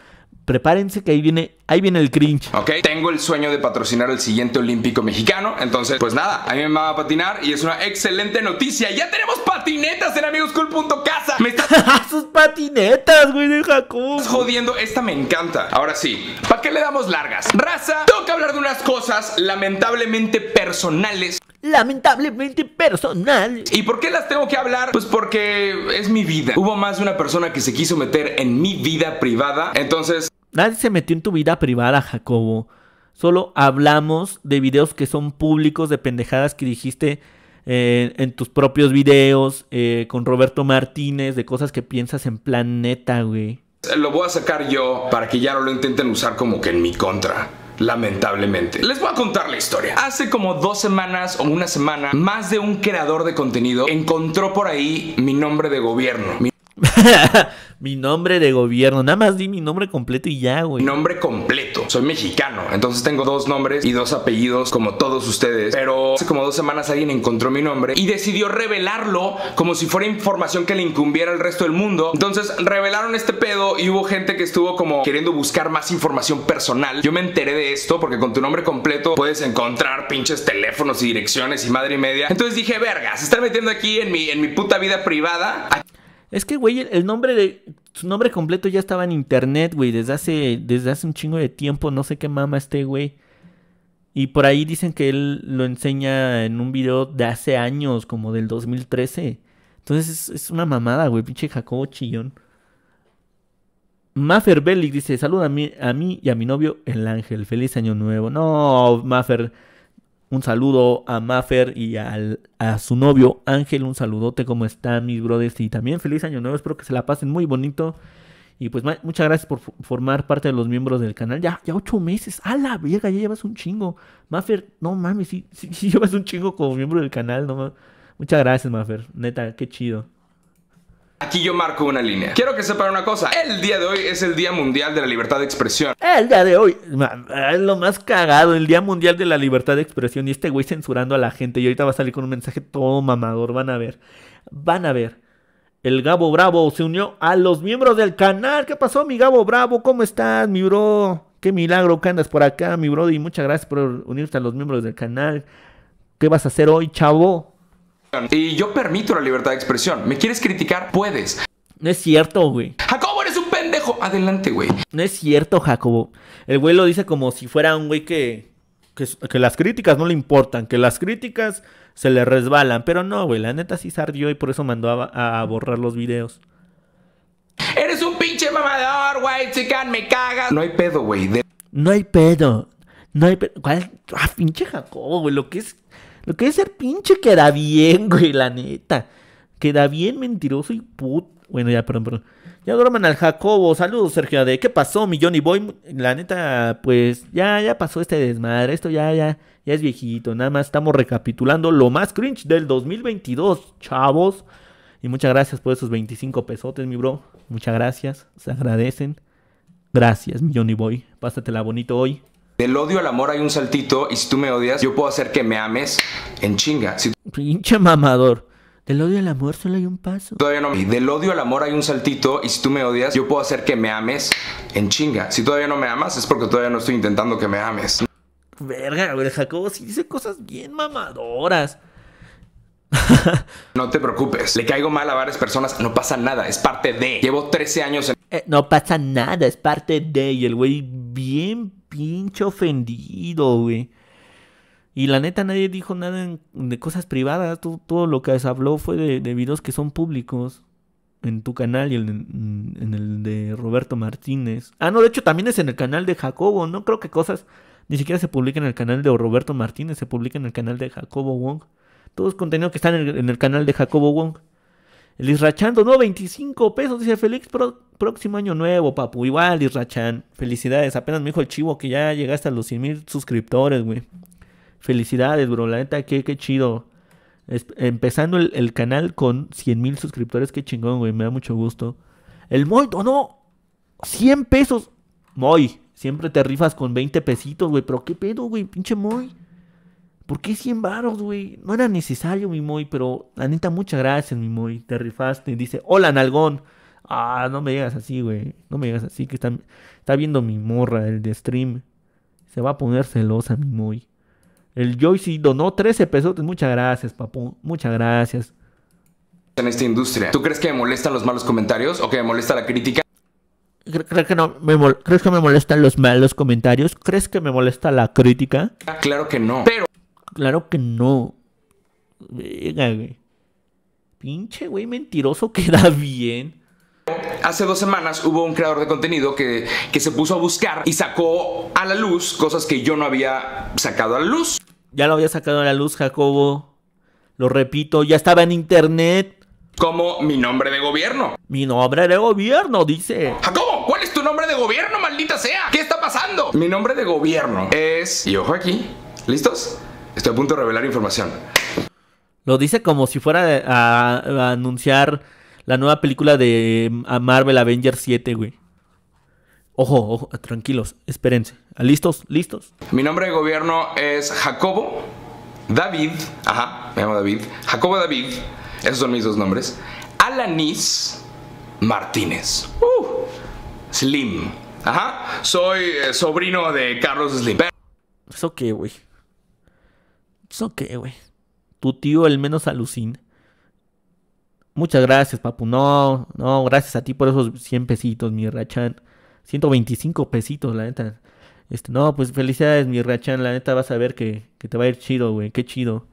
prepárense que ahí viene, ahí viene el cringe. Ok, tengo el sueño de patrocinar el siguiente olímpico mexicano, entonces pues nada, a mí me va a patinar y es una excelente noticia. Ya tenemos patinetas en amigoscool.casa. Me estás sus patinetas, güey, de Jacob. jodiendo, esta me encanta. Ahora sí, ¿para qué le damos largas? Raza, tengo que hablar de unas cosas lamentablemente personales lamentablemente personal. ¿Y por qué las tengo que hablar? Pues porque es mi vida. Hubo más de una persona que se quiso meter en mi vida privada, entonces... Nadie se metió en tu vida privada, Jacobo. Solo hablamos de videos que son públicos, de pendejadas que dijiste eh, en tus propios videos, eh, con Roberto Martínez, de cosas que piensas en planeta, güey. Lo voy a sacar yo para que ya no lo intenten usar como que en mi contra lamentablemente. Les voy a contar la historia. Hace como dos semanas o una semana, más de un creador de contenido encontró por ahí mi nombre de gobierno, mi nombre de gobierno. Nada más di mi nombre completo y ya, güey. Nombre completo. Soy mexicano. Entonces tengo dos nombres y dos apellidos como todos ustedes. Pero hace como dos semanas alguien encontró mi nombre y decidió revelarlo como si fuera información que le incumbiera al resto del mundo. Entonces revelaron este pedo y hubo gente que estuvo como queriendo buscar más información personal. Yo me enteré de esto porque con tu nombre completo puedes encontrar pinches teléfonos y direcciones y madre y media. Entonces dije, verga, se están metiendo aquí en mi, en mi puta vida privada. Es que, güey, el nombre de. Su nombre completo ya estaba en internet, güey. Desde hace, desde hace un chingo de tiempo. No sé qué mama este, güey. Y por ahí dicen que él lo enseña en un video de hace años, como del 2013. Entonces es, una mamada, güey. Pinche Jacobo chillón. Maffer Bellic dice: Saluda a mí, a mí y a mi novio, el ángel. Feliz año nuevo. No, Maffer un saludo a Maffer y a su novio Ángel. Un saludote, ¿cómo están mis brothers? Y también feliz año nuevo. Espero que se la pasen muy bonito. Y pues muchas gracias por formar parte de los miembros del canal. Ya, ya ocho meses. A la verga, ya llevas un chingo. Maffer, no mames, sí, sí, llevas un chingo como miembro del canal. No Muchas gracias, Maffer. Neta, qué chido. Aquí yo marco una línea. Quiero que sepan una cosa. El día de hoy es el Día Mundial de la Libertad de Expresión. El día de hoy es lo más cagado. El Día Mundial de la Libertad de Expresión. Y este güey censurando a la gente. Y ahorita va a salir con un mensaje todo mamador. Van a ver. Van a ver. El Gabo Bravo se unió a los miembros del canal. ¿Qué pasó, mi Gabo Bravo? ¿Cómo estás, mi bro? Qué milagro que andas por acá, mi bro. Y muchas gracias por unirte a los miembros del canal. ¿Qué vas a hacer hoy, chavo? Y yo permito la libertad de expresión. ¿Me quieres criticar? Puedes. No es cierto, güey. Jacobo, eres un pendejo. Adelante, güey. No es cierto, Jacobo. El güey lo dice como si fuera un güey que, que, las críticas no le importan, que las críticas se le resbalan. Pero no, güey, la neta sí se y por eso mandó a, borrar los videos. Eres un pinche mamador, güey, chican, me cagas. No hay pedo, güey. No hay pedo. No hay pedo. ¿Cuál? Ah, pinche Jacobo, güey, lo que es lo que es ser pinche queda bien, güey, la neta. Queda bien mentiroso y put. Bueno, ya, perdón, perdón. Ya duerman al Jacobo. Saludos, Sergio. ¿De qué pasó, mi Johnny Boy? La neta, pues ya, ya pasó este desmadre. Esto ya, ya, ya es viejito. Nada más estamos recapitulando lo más cringe del 2022, chavos. Y muchas gracias por esos 25 pesotes, mi bro. Muchas gracias. Se agradecen. Gracias, mi Johnny Boy. Pásatela bonito hoy. Del odio al amor hay un saltito y si tú me odias, yo puedo hacer que me ames en chinga. Pinche mamador. Del odio al amor solo hay un paso. Todavía no. Del odio al amor hay un saltito y si tú me odias, yo puedo hacer que me ames en chinga. Si todavía no me amas es porque todavía no estoy intentando que me ames. Verga, Gabriel Jacobo sí dice cosas bien mamadoras. no te preocupes, le caigo mal a varias personas, no pasa nada, es parte de. Llevo 13 años en... Eh, no pasa nada, es parte de. Y el güey bien pinche ofendido, güey. Y la neta nadie dijo nada de cosas privadas. Todo, lo que se habló fue de, videos que son públicos. En tu canal y en, el de Roberto Martínez. Ah, no, de hecho también es en el canal de Jacobo. No creo que cosas ni siquiera se publiquen en el canal de Roberto Martínez. Se publica en el canal de Jacobo Wong. Todo es contenido que está en el canal de Jacobo Wong. El Israchando, no, 25 pesos, dice Félix, próximo año nuevo, papu. Igual, Israchan, felicidades. Apenas me dijo el chivo que ya llegaste a los 100 mil suscriptores, güey. Felicidades, bro, la neta, qué, qué chido. empezando el, canal con 100 mil suscriptores, qué chingón, güey, me da mucho gusto. El Moy, no, 100 pesos. Moy, siempre te rifas con 20 pesitos, güey, pero qué pedo, güey, pinche Moy. ¿Por qué 100 baros, güey? No era necesario, mi Moy, pero la neta, muchas gracias, mi Moy. Te rifaste. Dice, hola, Nalgón. Ah, no me digas así, güey. No me digas así, que está, está viendo mi morra, el de stream. Se va a poner celosa, mi Moy. El Joyce donó 13 pesos. Muchas gracias, papu. Muchas gracias. En esta industria, ¿tú crees que me molestan los malos comentarios o que me molesta la crítica? que, no, ¿Crees que me molestan los malos comentarios? ¿Crees que me molesta la crítica? Claro que no. Pero claro que no. Venga, güey. Pinche güey mentiroso queda bien. Hace dos semanas hubo un creador de contenido que, que, se puso a buscar y sacó a la luz cosas que yo no había sacado a la luz. Ya lo había sacado a la luz, Jacobo. Lo repito, ya estaba en internet. Como mi nombre de gobierno. Mi nombre de gobierno, dice. Jacobo, ¿cuál es tu nombre de gobierno, maldita sea? ¿Qué está pasando? Mi nombre de gobierno es... Y ojo aquí. ¿Listos? Estoy a punto de revelar información. Lo dice como si fuera a, anunciar la nueva película de mm, Marvel Avengers 7, güey. Ojo, ojo, tranquilos, espérense. ¿Listos? ¿Listos? Mi nombre de gobierno es Jacobo David. Ajá, me llamo David. Jacobo David, esos son mis dos nombres. Alanis Martínez. Uh, Slim. Ajá, soy eh, sobrino de Carlos Slim. ¿Eso qué, güey? so qué, güey. Tu tío el menos alucin Muchas gracias, papu. No, no, gracias a ti por esos 100 pesitos, mi Rachan. 125 pesitos, la neta. Este, no, pues felicidades, mi Rachan. La neta vas a ver que, que te va a ir chido, güey. Qué chido.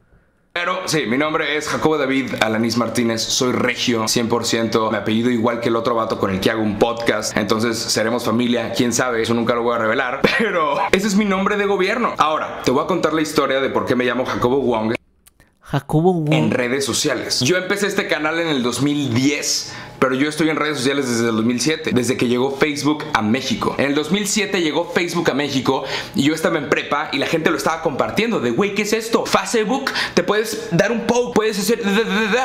Pero sí, mi nombre es Jacobo David Alanis Martínez, soy regio 100%, me apellido igual que el otro vato con el que hago un podcast, entonces seremos familia, quién sabe, eso nunca lo voy a revelar, pero ese es mi nombre de gobierno. Ahora, te voy a contar la historia de por qué me llamo Jacobo Wong. Jacobo Wong. En redes sociales. Yo empecé este canal en el 2010 pero yo estoy en redes sociales desde el 2007, desde que llegó Facebook a México. En el 2007 llegó Facebook a México y yo estaba en prepa y la gente lo estaba compartiendo de, güey, ¿qué es esto? Facebook, te puedes dar un poke puedes hacer...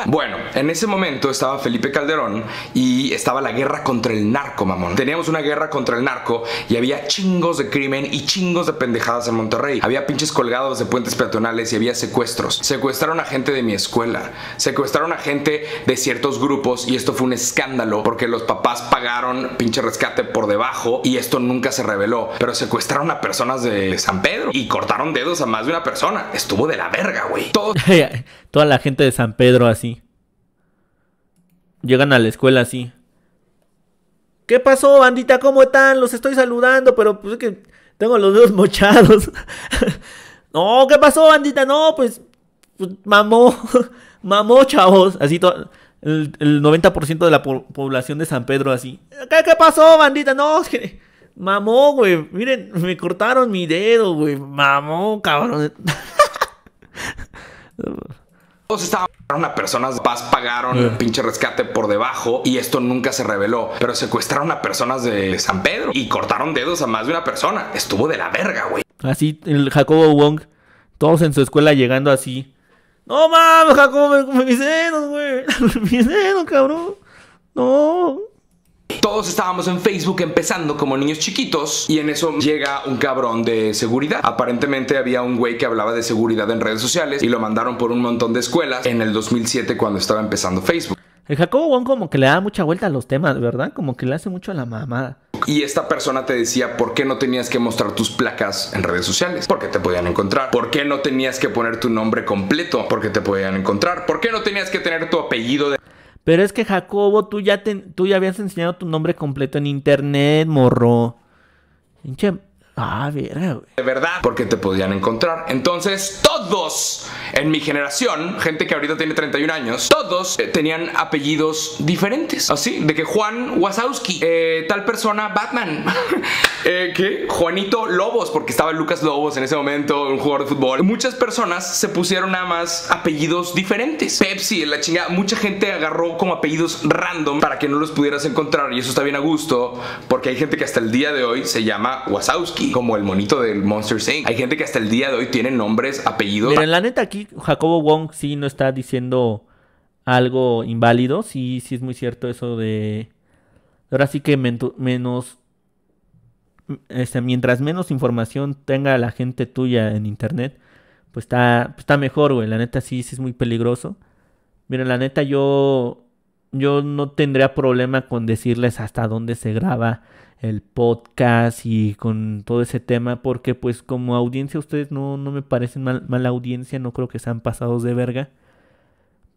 Bueno, en ese momento estaba Felipe Calderón y estaba la guerra contra el narco, mamón. Teníamos una guerra contra el narco y había chingos de crimen y chingos de pendejadas en Monterrey. Había pinches colgados de puentes peatonales y había secuestros. Secuestraron a gente de mi escuela, secuestraron a gente de ciertos grupos y esto fue un escándalo porque los papás pagaron pinche rescate por debajo y esto nunca se reveló. Pero secuestraron a personas de San Pedro y cortaron dedos a más de una persona. Estuvo de la verga, güey. Toda la gente de San Pedro así. Llegan a la escuela así. ¿Qué pasó, bandita? ¿Cómo están? Los estoy saludando, pero pues es que tengo los dedos mochados. no, ¿qué pasó, bandita? No, pues, pues mamó, mamó, chavos. Así todo el, 90% de la población de San Pedro así. ¿Qué, pasó, bandita? No, es que... Mamó, güey. Miren, me cortaron mi dedo, güey. Mamó, cabrón. Todos estaban a personas de paz, pagaron el eh. pinche rescate por debajo y esto nunca se reveló. Pero secuestraron a personas de San Pedro y cortaron dedos a más de una persona. Estuvo de la verga, güey. Así, el Jacobo Wong, todos en su escuela llegando así. No mames, Jacobo, me, mis güey. mis cabrón. No. Todos estábamos en Facebook empezando como niños chiquitos y en eso llega un cabrón de seguridad. Aparentemente había un güey que hablaba de seguridad en redes sociales y lo mandaron por un montón de escuelas en el 2007 cuando estaba empezando Facebook. El Jacobo Wong como que le da mucha vuelta a los temas, ¿verdad? Como que le hace mucho a la mamada y esta persona te decía por qué no tenías que mostrar tus placas en redes sociales, porque te podían encontrar, por qué no tenías que poner tu nombre completo, porque te podían encontrar, por qué no tenías que tener tu apellido de... Pero es que Jacobo, tú ya, tú ya habías enseñado tu nombre completo en internet, morro. Pinche Ah, De verdad, porque te podían encontrar. Entonces, todos en mi generación, gente que ahorita tiene 31 años, todos eh, tenían apellidos diferentes. Así, de que Juan Wasowski, eh, tal persona Batman, eh, que Juanito Lobos, porque estaba Lucas Lobos en ese momento, un jugador de fútbol. Muchas personas se pusieron nada más apellidos diferentes. Pepsi, la chingada, mucha gente agarró como apellidos random para que no los pudieras encontrar y eso está bien a gusto, porque hay gente que hasta el día de hoy se llama Wasowski como el monito del Monster Inc. Hay gente que hasta el día de hoy tiene nombres, apellidos. Pero en la neta aquí Jacobo Wong sí no está diciendo algo inválido. Sí, sí es muy cierto eso de... Ahora sí que menos... Este, mientras menos información tenga la gente tuya en internet, pues está, está mejor, güey. La neta sí, es muy peligroso. Mira, la neta yo, yo no tendría problema con decirles hasta dónde se graba el podcast y con todo ese tema, porque pues como audiencia ustedes no, me parecen mal, mala audiencia, no creo que sean pasados de verga,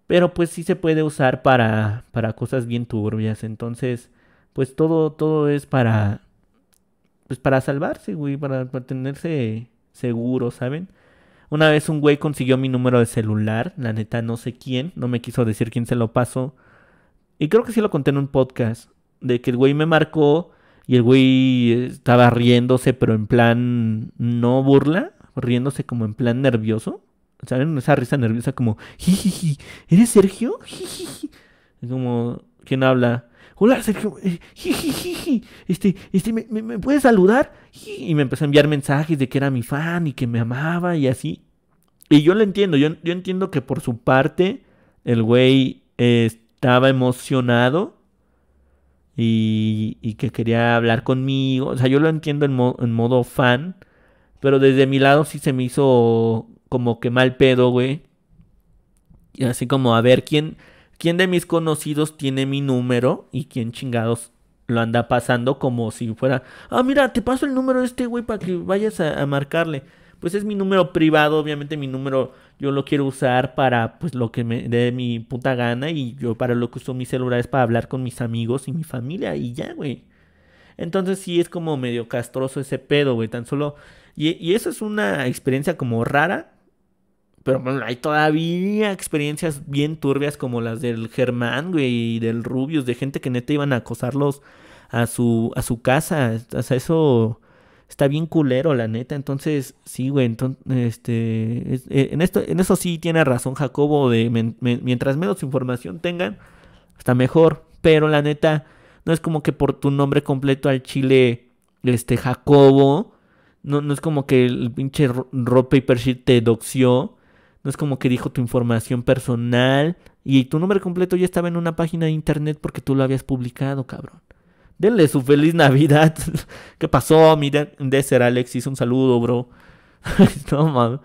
pero pues sí se puede usar para, para cosas bien turbias, entonces pues todo, todo es para, pues para salvarse, güey, para, para tenerse seguro, ¿saben? Una vez un güey consiguió mi número de celular, la neta no sé quién, no me quiso decir quién se lo pasó, y creo que sí lo conté en un podcast, de que el güey me marcó, y el güey eh, estaba riéndose, pero en plan no burla, riéndose como en plan nervioso. ¿Saben? Esa risa nerviosa como, jijiji, ¿eres Sergio? Es Como, ¿quién habla? Hola Sergio, eh, jijiji, este, este, ¿me, me, puedes saludar? Y me empezó a enviar mensajes de que era mi fan y que me amaba y así. Y yo lo entiendo, yo, yo entiendo que por su parte el güey eh, estaba emocionado y, que quería hablar conmigo. O sea, yo lo entiendo en, modo fan, pero desde mi lado sí se me hizo como que mal pedo, güey. Y así como, a ver, ¿quién, ¿quién de mis conocidos tiene mi número y quién chingados lo anda pasando como si fuera, ah, mira, te paso el número de este güey para que vayas a, marcarle. Pues es mi número privado, obviamente mi número yo lo quiero usar para pues lo que me dé mi puta gana y yo para lo que uso mi celular es para hablar con mis amigos y mi familia y ya, güey. Entonces sí es como medio castroso ese pedo, güey, tan solo... Y, eso es una experiencia como rara, pero bueno, hay todavía experiencias bien turbias como las del Germán, güey, y del Rubius, de gente que neta iban a acosarlos a su, a su casa. O sea, eso está bien culero, la neta. Entonces, sí, güey, entonces, este, eh, en, esto, en eso sí tiene razón Jacobo, de mientras menos información tengan, está mejor. Pero la neta, no es como que por tu nombre completo al chile, este, Jacobo, no, no es como que el pinche Rob Paper Sheet te doxió. No es como que dijo tu información personal y tu nombre completo ya estaba en una página de internet porque tú lo habías publicado, cabrón. Denle su feliz Navidad. ¿Qué pasó, Miren de Alexis? Un saludo, bro. no mames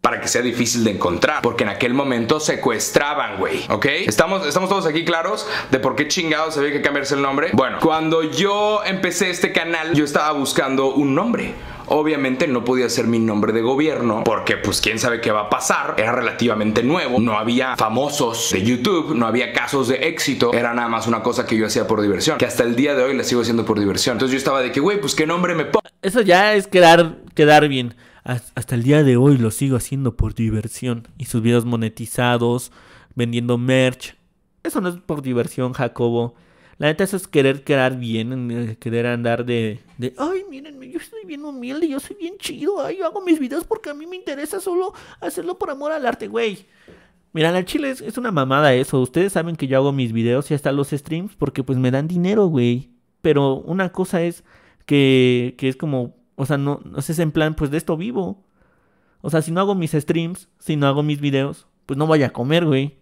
para que sea difícil de encontrar, porque en aquel momento secuestraban, güey, ¿ok? ¿Estamos, ¿Estamos todos aquí claros de por qué chingados había que cambiarse el nombre? Bueno, cuando yo empecé este canal, yo estaba buscando un nombre Obviamente no podía ser mi nombre de gobierno porque pues quién sabe qué va a pasar. Era relativamente nuevo, no había famosos de YouTube, no había casos de éxito, era nada más una cosa que yo hacía por diversión, que hasta el día de hoy la sigo haciendo por diversión. Entonces yo estaba de que, güey, pues qué nombre me pongo. Eso ya es quedar, quedar bien. Hasta el día de hoy lo sigo haciendo por diversión. Y sus videos monetizados, vendiendo merch. Eso no es por diversión, Jacobo. La neta eso es querer quedar bien, eh, querer andar de, de, ay, mírenme, yo estoy bien humilde, yo soy bien chido, ay, yo hago mis videos porque a mí me interesa solo hacerlo por amor al arte, güey. Mira, la chile es, es, una mamada eso. Ustedes saben que yo hago mis videos y hasta los streams porque pues me dan dinero, güey. Pero una cosa es que, es como, o sea, no, no es en plan, pues de esto vivo. O sea, si no hago mis streams, si no hago mis videos, pues no vaya a comer, güey.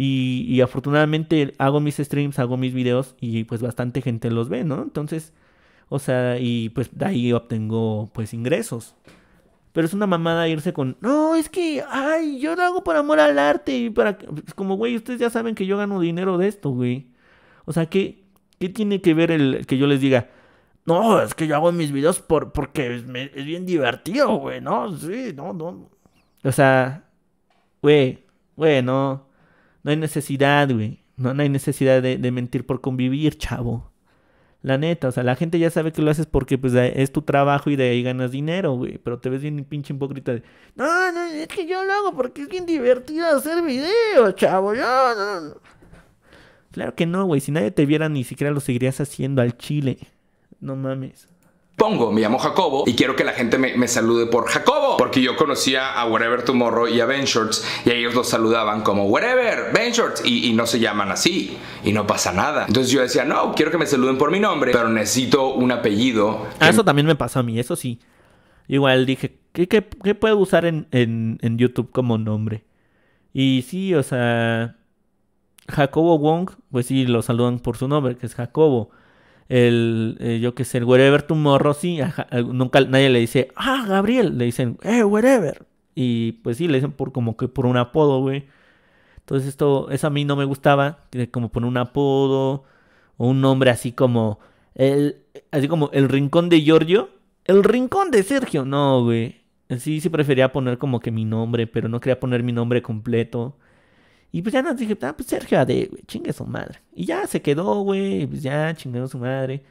Y, y, afortunadamente hago mis streams, hago mis videos y pues bastante gente los ve, ¿no? Entonces, o sea, y pues de ahí obtengo pues ingresos. Pero es una mamada irse con, no, es que, ay, yo lo hago por amor al arte y para... Pues, como, güey, ustedes ya saben que yo gano dinero de esto, güey. O sea, ¿qué, qué tiene que ver el que yo les diga? No, es que yo hago mis videos por, porque es bien divertido, güey, ¿no? Sí, no, no. O sea, güey, güey, no. No hay necesidad, güey. No, hay necesidad de, de, mentir por convivir, chavo. La neta, o sea, la gente ya sabe que lo haces porque pues es tu trabajo y de ahí ganas dinero, güey. Pero te ves bien pinche hipócrita de, no, no, es que yo lo hago porque es bien divertido hacer videos, chavo. Yo, no, no. Claro que no, güey. Si nadie te viera, ni siquiera lo seguirías haciendo al chile. No mames pongo, me llamo Jacobo y quiero que la gente me, salude por Jacobo, porque yo conocía a Whatever Tomorrow y a Ben Shorts y ellos los saludaban como Whatever, Ben Shorts y, no se llaman así y no pasa nada. Entonces yo decía, no, quiero que me saluden por mi nombre, pero necesito un apellido. Ah, eso también me pasó a mí, eso sí. Igual dije, ¿qué, qué, puedo usar en YouTube como nombre? Y sí, o sea, Jacobo Wong, pues sí, lo saludan por su nombre, que es Jacobo el, eh, yo qué sé, el Wherever morro sí, nunca nadie le dice, ah, Gabriel, le dicen, eh, Wherever. Y pues sí, le dicen por como que por un apodo, güey. Entonces esto, eso a mí no me gustaba, como poner un apodo o un nombre así como el, así como el rincón de Giorgio, el rincón de Sergio, no, güey. Sí, sí prefería poner como que mi nombre, pero no quería poner mi nombre completo. Y pues ya nos dije, ah, pues Sergio Ade, güey, chingue su madre. Y ya se quedó, güey, pues ya chingó su madre.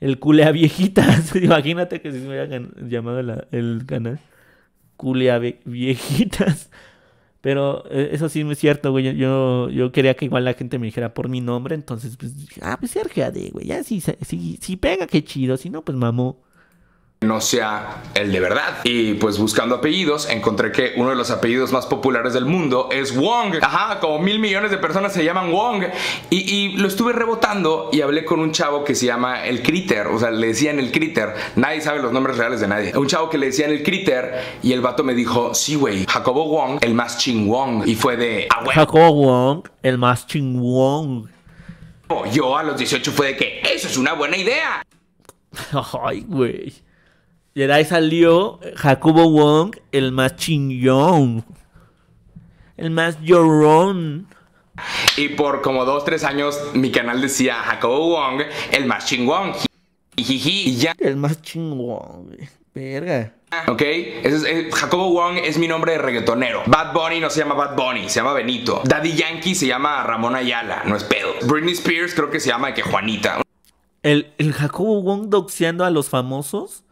El culea viejitas, imagínate que si se hubiera llamado el canal. Culea viejitas. Pero eh, eso sí no es cierto, güey. Yo, yo quería que igual la gente me dijera por mi nombre, entonces pues dije, ah, pues Sergio Ade, güey, ya sí, si si pega, qué chido, si no, pues mamó no sea el de verdad. Y pues buscando apellidos, encontré que uno de los apellidos más populares del mundo es Wong. Ajá, como mil millones de personas se llaman Wong. Y, lo estuve rebotando y hablé con un chavo que se llama el Critter. O sea, le decían el Critter. Nadie sabe los nombres reales de nadie. Un chavo que le decían el Critter y el vato me dijo, sí, güey, Jacobo Wong, el más ching Wong Y fue de, ah, Jacobo Wong, el más Wong Yo a los 18 fue de que, eso es una buena idea. Ay, güey. Y ahí salió Jacobo Wong, el más chingón. El más llorón. Y por como dos, tres años mi canal decía Jacobo Wong, el más chingón. y ya. El más chingón, Verga. Ah, ok, eh, Jacobo Wong es mi nombre de reggaetonero. Bad Bunny no se llama Bad Bunny, se llama Benito. Daddy Yankee se llama Ramón Ayala, no es pedo. Britney Spears creo que se llama que Juanita. El, el Jacobo Wong doxeando a los famosos.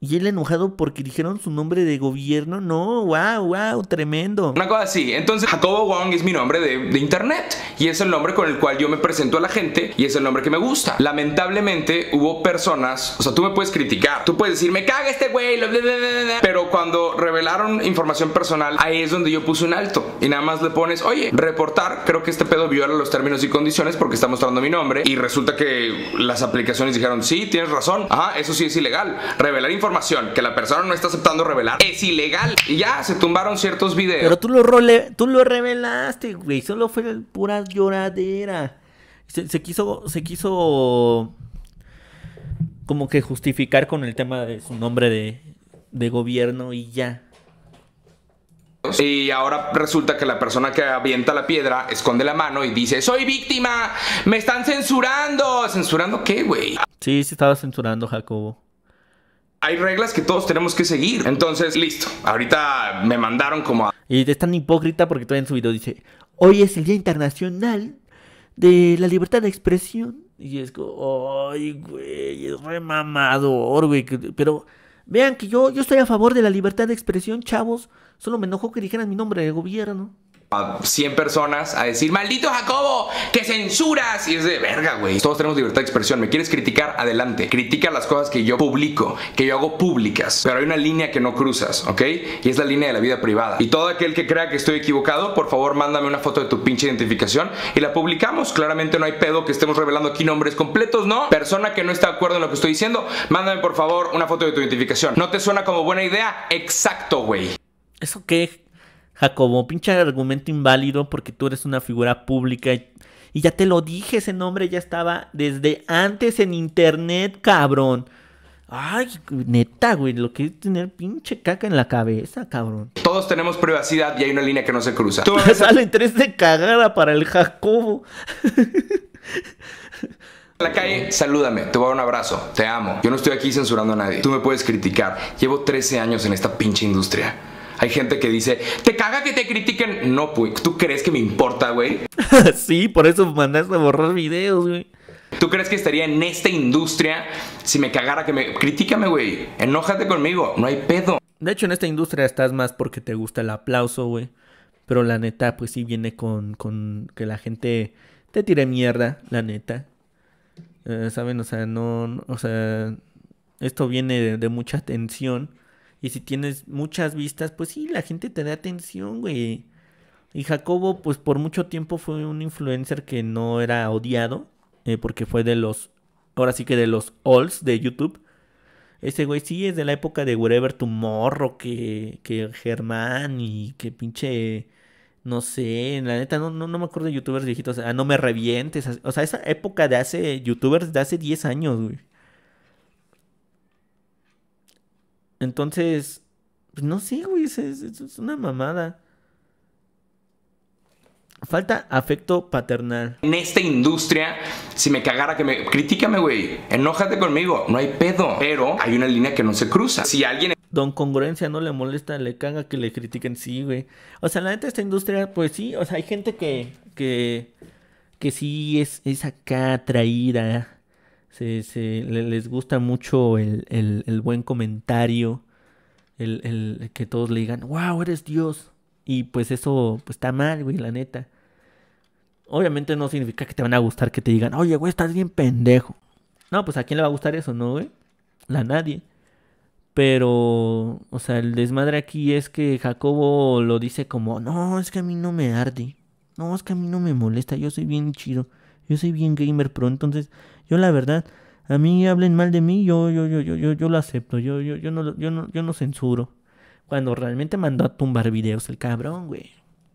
Y él enojado porque dijeron su nombre de gobierno. No, wow, wow, tremendo. Una cosa así. Entonces, Jacobo Wong es mi nombre de, de, internet. Y es el nombre con el cual yo me presento a la gente. Y es el nombre que me gusta. Lamentablemente, hubo personas. O sea, tú me puedes criticar. Tú puedes decir, me caga este güey. Pero cuando revelaron información personal, ahí es donde yo puse un alto. Y nada más le pones, oye, reportar. Creo que este pedo viola los términos y condiciones porque está mostrando mi nombre. Y resulta que las aplicaciones dijeron, sí, tienes razón. Ajá, eso sí es ilegal. Revelar información que la persona no está aceptando revelar es ilegal. Y ya se tumbaron ciertos videos. Pero tú lo, lo revelaste, güey. Solo fue pura lloradera. Se, quiso. Se quiso. Como que justificar con el tema de su nombre de, de gobierno y ya. Y ahora resulta que la persona que avienta la piedra esconde la mano y dice, soy víctima, me están censurando. ¿Censurando qué, güey? Sí, se estaba censurando, Jacobo hay reglas que todos tenemos que seguir. Entonces, listo. Ahorita me mandaron como a... Y es tan hipócrita porque todavía en su video dice, hoy es el Día Internacional de la Libertad de Expresión. Y es como, ay, güey, es re güey. Pero vean que yo, yo estoy a favor de la libertad de expresión, chavos. Solo me enojó que dijeran mi nombre de gobierno a 100 personas a decir, maldito Jacobo, que censuras. Y es de verga, güey. Todos tenemos libertad de expresión. ¿Me quieres criticar? Adelante. Critica las cosas que yo publico, que yo hago públicas. Pero hay una línea que no cruzas, ¿ok? Y es la línea de la vida privada. Y todo aquel que crea que estoy equivocado, por favor, mándame una foto de tu pinche identificación y la publicamos. Claramente no hay pedo que estemos revelando aquí nombres completos, ¿no? Persona que no está de acuerdo en lo que estoy diciendo, mándame por favor una foto de tu identificación. ¿No te suena como buena idea? Exacto, güey. ¿Eso qué? Jacobo, pinche argumento inválido porque tú eres una figura pública y, ya te lo dije, ese nombre ya estaba desde antes en internet, cabrón. Ay, neta, güey, lo que es tener pinche caca en la cabeza, cabrón. Todos tenemos privacidad y hay una línea que no se cruza. Tú eres... Sale tres de cagada para el Jacobo. la calle, salúdame, te voy a dar un abrazo, te amo. Yo no estoy aquí censurando a nadie. Tú me puedes criticar. Llevo 13 años en esta pinche industria. Hay gente que dice, te caga que te critiquen. No, pues, ¿tú crees que me importa, güey? sí, por eso mandaste a borrar videos, güey. ¿Tú crees que estaría en esta industria si me cagara que me... Critícame, güey. Enójate conmigo. No hay pedo. De hecho, en esta industria estás más porque te gusta el aplauso, güey. Pero la neta, pues sí viene con, con que la gente te tire mierda, la neta. Eh, ¿Saben? O sea, no, O sea, esto viene de mucha tensión. Y si tienes muchas vistas, pues sí, la gente te da atención, güey. Y Jacobo, pues por mucho tiempo fue un influencer que no era odiado, eh, porque fue de los, ahora sí que de los alls de YouTube. Ese güey sí es de la época de Wherever Tomorrow, que, que Germán y que pinche, no sé, En la neta, no, no, no me acuerdo de youtubers viejitos, ah, no me revientes, o sea, esa época de hace, youtubers de hace 10 años, güey. Entonces, pues no sé, güey, es, es, una mamada. Falta afecto paternal. En esta industria, si me cagara, que me. Critícame, güey. Enójate conmigo. No hay pedo. Pero hay una línea que no se cruza. Si alguien. Don Congruencia no le molesta, le caga que le critiquen. Sí, güey. O sea, la neta, esta industria, pues sí. O sea, hay gente que. que. que sí es, es acá traída se, se les gusta mucho el, buen comentario, el, que todos le digan, wow, eres Dios. Y pues eso pues, está mal, güey, la neta. Obviamente no significa que te van a gustar que te digan, oye, güey, estás bien pendejo. No, pues a quién le va a gustar eso, ¿no, güey? A nadie. Pero, o sea, el desmadre aquí es que Jacobo lo dice como, no, es que a mí no me arde. No, es que a mí no me molesta, yo soy bien chido. Yo soy bien gamer Pero entonces yo la verdad, a mí hablen mal de mí, yo, yo, yo, yo, yo, yo lo acepto, yo, yo, yo no, yo no, censuro. Cuando realmente mandó a tumbar videos el cabrón, güey.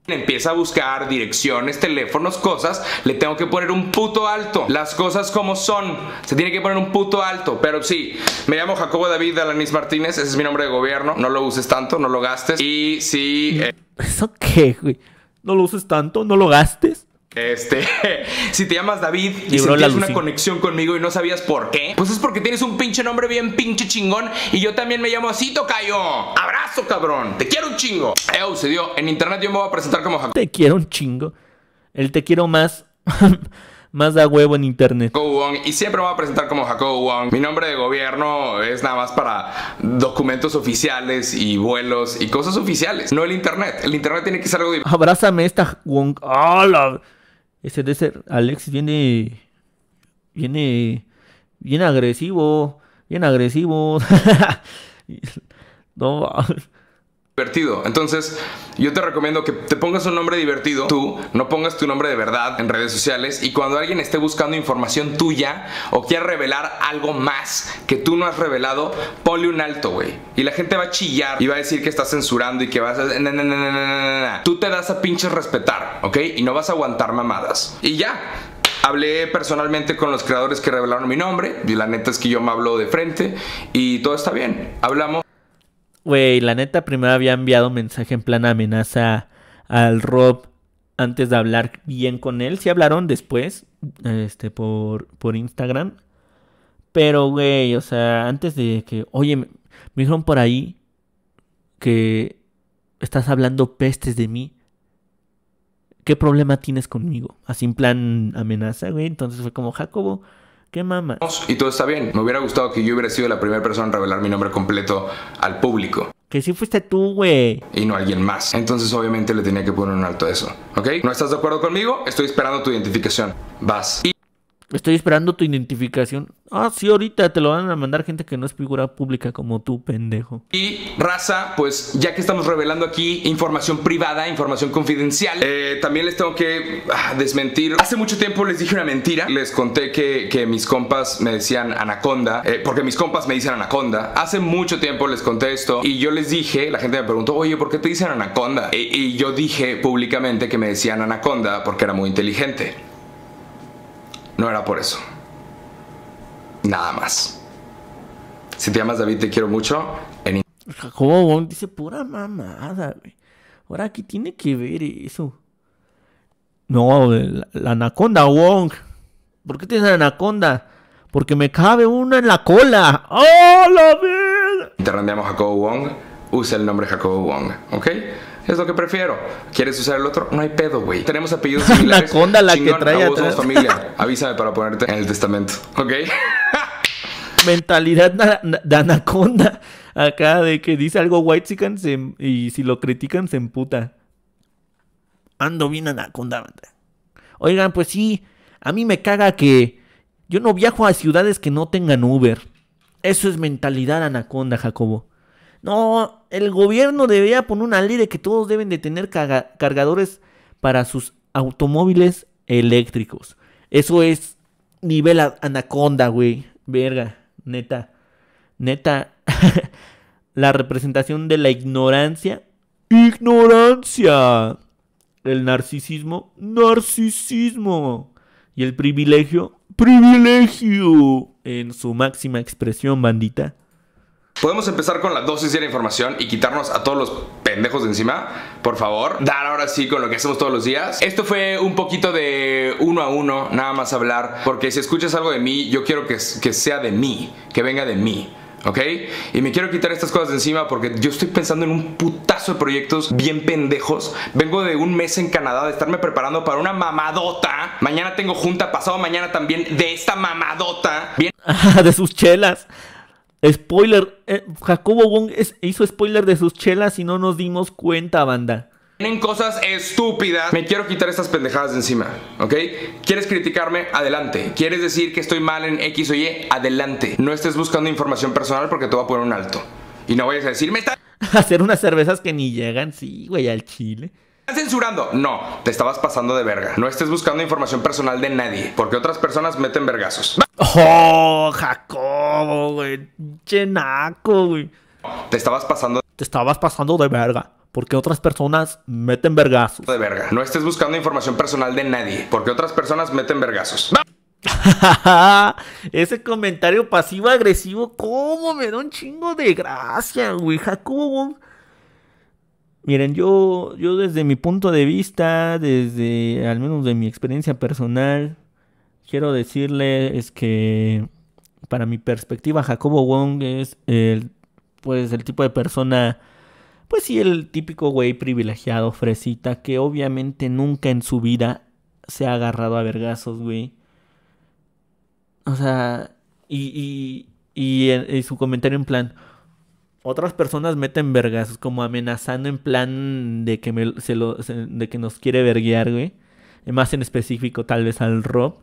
Empieza a buscar direcciones, teléfonos, cosas. Le tengo que poner un puto alto. Las cosas como son. Se tiene que poner un puto alto. Pero sí, me llamo Jacobo David Alanis Martínez. Ese es mi nombre de gobierno. No lo uses tanto, no lo gastes. Y sí. Eh, ¿Eso qué, güey? ¿No lo uses tanto? ¿No lo gastes? Este, si te llamas David y, una conexión conmigo y no sabías por qué, pues es porque tienes un pinche nombre bien pinche chingón y yo también me llamo así, tocayo. Abrazo, cabrón. Te quiero un chingo. se En internet yo me voy a presentar como Te quiero un chingo. El te quiero más. más da huevo en internet. Wong, y siempre me voy a presentar como Jacobo Wong. Mi nombre de gobierno es nada más para documentos oficiales y vuelos y cosas oficiales, no el internet. El internet tiene que ser algo de... Abrázame esta Wong. Hola este ser Alex viene. Viene. Bien agresivo. Bien agresivo. no divertido. Entonces, yo te recomiendo que te pongas un nombre divertido, tú, no pongas tu nombre de verdad en redes sociales y cuando alguien esté buscando información tuya o quiera revelar algo más que tú no has revelado, ponle un alto, güey. Y la gente va a chillar y va a decir que estás censurando y que vas a... Tú te das a pinches respetar, ¿ok? Y no vas a aguantar mamadas. Y ya, Hablé personalmente con los creadores que revelaron mi nombre y la neta es que yo me hablo de frente y todo está bien. Hablamos. Güey, la neta, primero había enviado mensaje en plan amenaza al Rob antes de hablar bien con él. Sí hablaron después, este, por, por Instagram. Pero, güey, o sea, antes de que, oye, me dijeron por ahí que estás hablando pestes de mí. ¿Qué problema tienes conmigo? Así en plan amenaza, güey. Entonces fue como, Jacobo, ¿Qué mama? Y todo está bien. Me hubiera gustado que yo hubiera sido la primera persona en revelar mi nombre completo al público. Que si fuiste tú, güey. Y no alguien más. Entonces obviamente le tenía que poner un alto a eso. ¿Ok? ¿No estás de acuerdo conmigo? Estoy esperando tu identificación. Vas. Estoy esperando tu identificación. Ah, sí, ahorita te lo van a mandar gente que no es figura pública como tú, pendejo. Y raza, pues ya que estamos revelando aquí información privada, información confidencial, eh, también les tengo que ah, desmentir. Hace mucho tiempo les dije una mentira. Les conté que, mis compas me decían anaconda, eh, porque mis compas me dicen anaconda. Hace mucho tiempo les conté esto y yo les dije, la gente me preguntó, oye, ¿por qué te dicen anaconda? y yo dije públicamente que me decían anaconda porque era muy inteligente. No era por eso. Nada más. Si te llamas David, te quiero mucho. En... Wong dice pura mamada, güey. Ahora, ¿qué tiene que ver eso? No, la, anaconda, Wong. ¿Por qué tienes la anaconda? Porque me cabe una en la cola. ¡Oh, la vida! Te Jacobo Wong. Usa el nombre Jacobo Wong, ¿ok? Es lo que prefiero. ¿Quieres usar el otro? No hay pedo, güey. Tenemos apellidos similares. Anaconda la que trae atrás. familia. Avísame para ponerte en el testamento. ¿Ok? Mentalidad de anaconda. Acá de que dice algo white chican em, y si lo critican se emputa. Ando bien anaconda. Oigan, pues sí. A mí me caga que yo no viajo a ciudades que no tengan Uber. Eso es mentalidad anaconda, Jacobo. No, el gobierno debería poner una ley de que todos deben de tener cargadores para sus automóviles eléctricos. Eso es nivel anaconda, güey. Verga, neta. Neta. la representación de la ignorancia. Ignorancia. El narcisismo. Narcisismo. Y el privilegio. Privilegio. En su máxima expresión, bandita. Podemos empezar con la dosis de la información y quitarnos a todos los pendejos de encima, por favor. Dar ahora sí con lo que hacemos todos los días. Esto fue un poquito de uno a uno, nada más hablar, porque si escuchas algo de mí, yo quiero que, que sea de mí, que venga de mí. ¿ok? Y me quiero quitar estas cosas de encima porque yo estoy pensando en un putazo de proyectos bien pendejos. Vengo de un mes en Canadá de estarme preparando para una mamadota. Mañana tengo junta, pasado mañana también de esta mamadota. Bien. de sus chelas. Spoiler, eh, Jacobo Wong hizo spoiler de sus chelas y no nos dimos cuenta, banda. Tienen cosas estúpidas. Me quiero quitar estas pendejadas de encima, ¿ok? ¿Quieres criticarme? Adelante. ¿Quieres decir que estoy mal en X o Y? Adelante. No estés buscando información personal porque te voy a poner un alto. Y no vayas a decirme esta... Hacer unas cervezas que ni llegan, sí, güey, al chile. ¿Estás censurando. No, te estabas pasando de verga. No estés buscando información personal de nadie, porque otras personas meten vergazos. Oh, Jacobo, güey. Chenaco, güey. Te estabas pasando. Te estabas pasando de verga. Porque otras personas meten vergazos. De verga. No estés buscando información personal de nadie. Porque otras personas meten vergazos. Ese comentario pasivo-agresivo, ¿cómo me da un chingo de gracia, güey? Jacobo. Miren, yo, yo desde mi punto de vista, desde al menos de mi experiencia personal, quiero decirles que para mi perspectiva, Jacobo Wong es el, pues, el tipo de persona, pues sí, el típico güey privilegiado, fresita, que obviamente nunca en su vida se ha agarrado a vergazos, güey. O sea, y, y, y, eh, y su comentario en plan, otras personas meten vergas, como amenazando en plan de que, me, se lo, de que nos quiere verguear, güey. Más en específico, tal vez al Rob.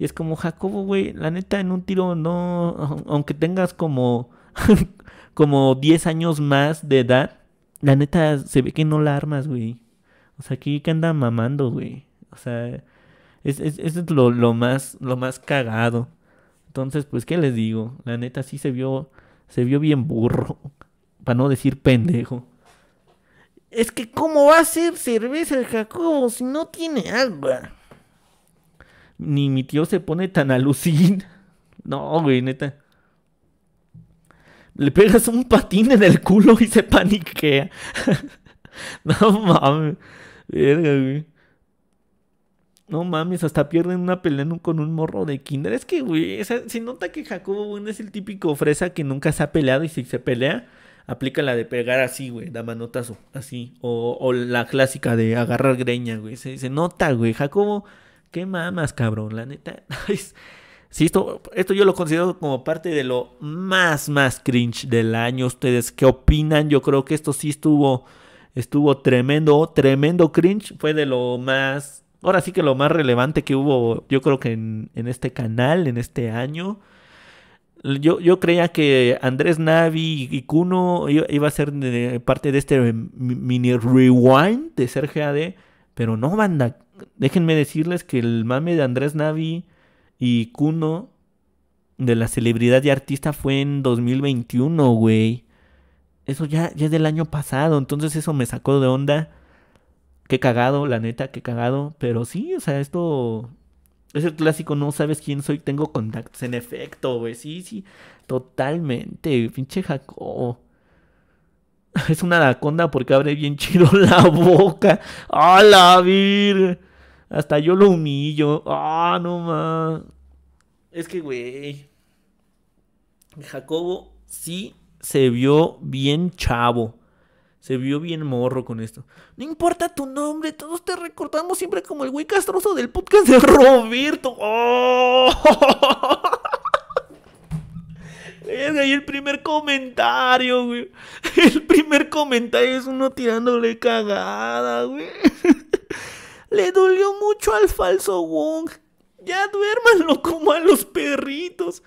Y es como, Jacobo, güey, la neta, en un tiro no. Aunque tengas como. como 10 años más de edad, la neta se ve que no la armas, güey. O sea, ¿qué que anda mamando, güey. O sea, es, es, lo, lo, más, lo más cagado. Entonces, pues, ¿qué les digo? La neta sí se vio. Se vio bien burro para no decir pendejo. Es que ¿cómo va a ser cerveza el Jacobo si no tiene agua? Ni mi tío se pone tan alucin. No, güey, neta. Le pegas un patín en el culo y se paniquea. no mames. Verga, güey. No mames, hasta pierden una pelea con un morro de kinder. Es que, güey, se nota que Jacobo es el típico fresa que nunca se ha peleado y si se pelea, aplica la de pegar así, güey, da manotazo, así. O, la clásica de agarrar greña, güey. Se, dice, nota, güey. Jacobo, qué mamas, cabrón, la neta. Sí, esto, esto yo lo considero como parte de lo más, más cringe del año. ¿Ustedes qué opinan? Yo creo que esto sí estuvo, estuvo tremendo, tremendo cringe. Fue de lo más, ahora sí que lo más relevante que hubo, yo creo que en, en este canal, en este año. Yo, creía que Andrés Navi y Kuno iba a ser parte de este mini rewind de ser GAD, pero no, banda. Déjenme decirles que el mame de Andrés Navi y Kuno de la celebridad y artista fue en 2021, güey. Eso ya, ya es del año pasado, entonces eso me sacó de onda. Qué cagado, la neta, qué cagado. Pero sí, o sea, esto es el clásico, no sabes quién soy, tengo contactos. En efecto, güey. Sí, sí. Totalmente. Pinche Jacobo. Es una anaconda porque abre bien chido la boca. ¡A la vir! Hasta yo lo humillo. ¡Ah, no más! Es que, güey. Jacobo sí se vio bien chavo. Se vio bien morro con esto. No importa tu nombre, todos te recordamos siempre como el güey castroso del podcast de Roberto. ¡Oh! ahí el primer comentario, güey. El primer comentario es uno tirándole cagada, güey. Le dolió mucho al falso Wong. Ya duérmanlo como a los perritos.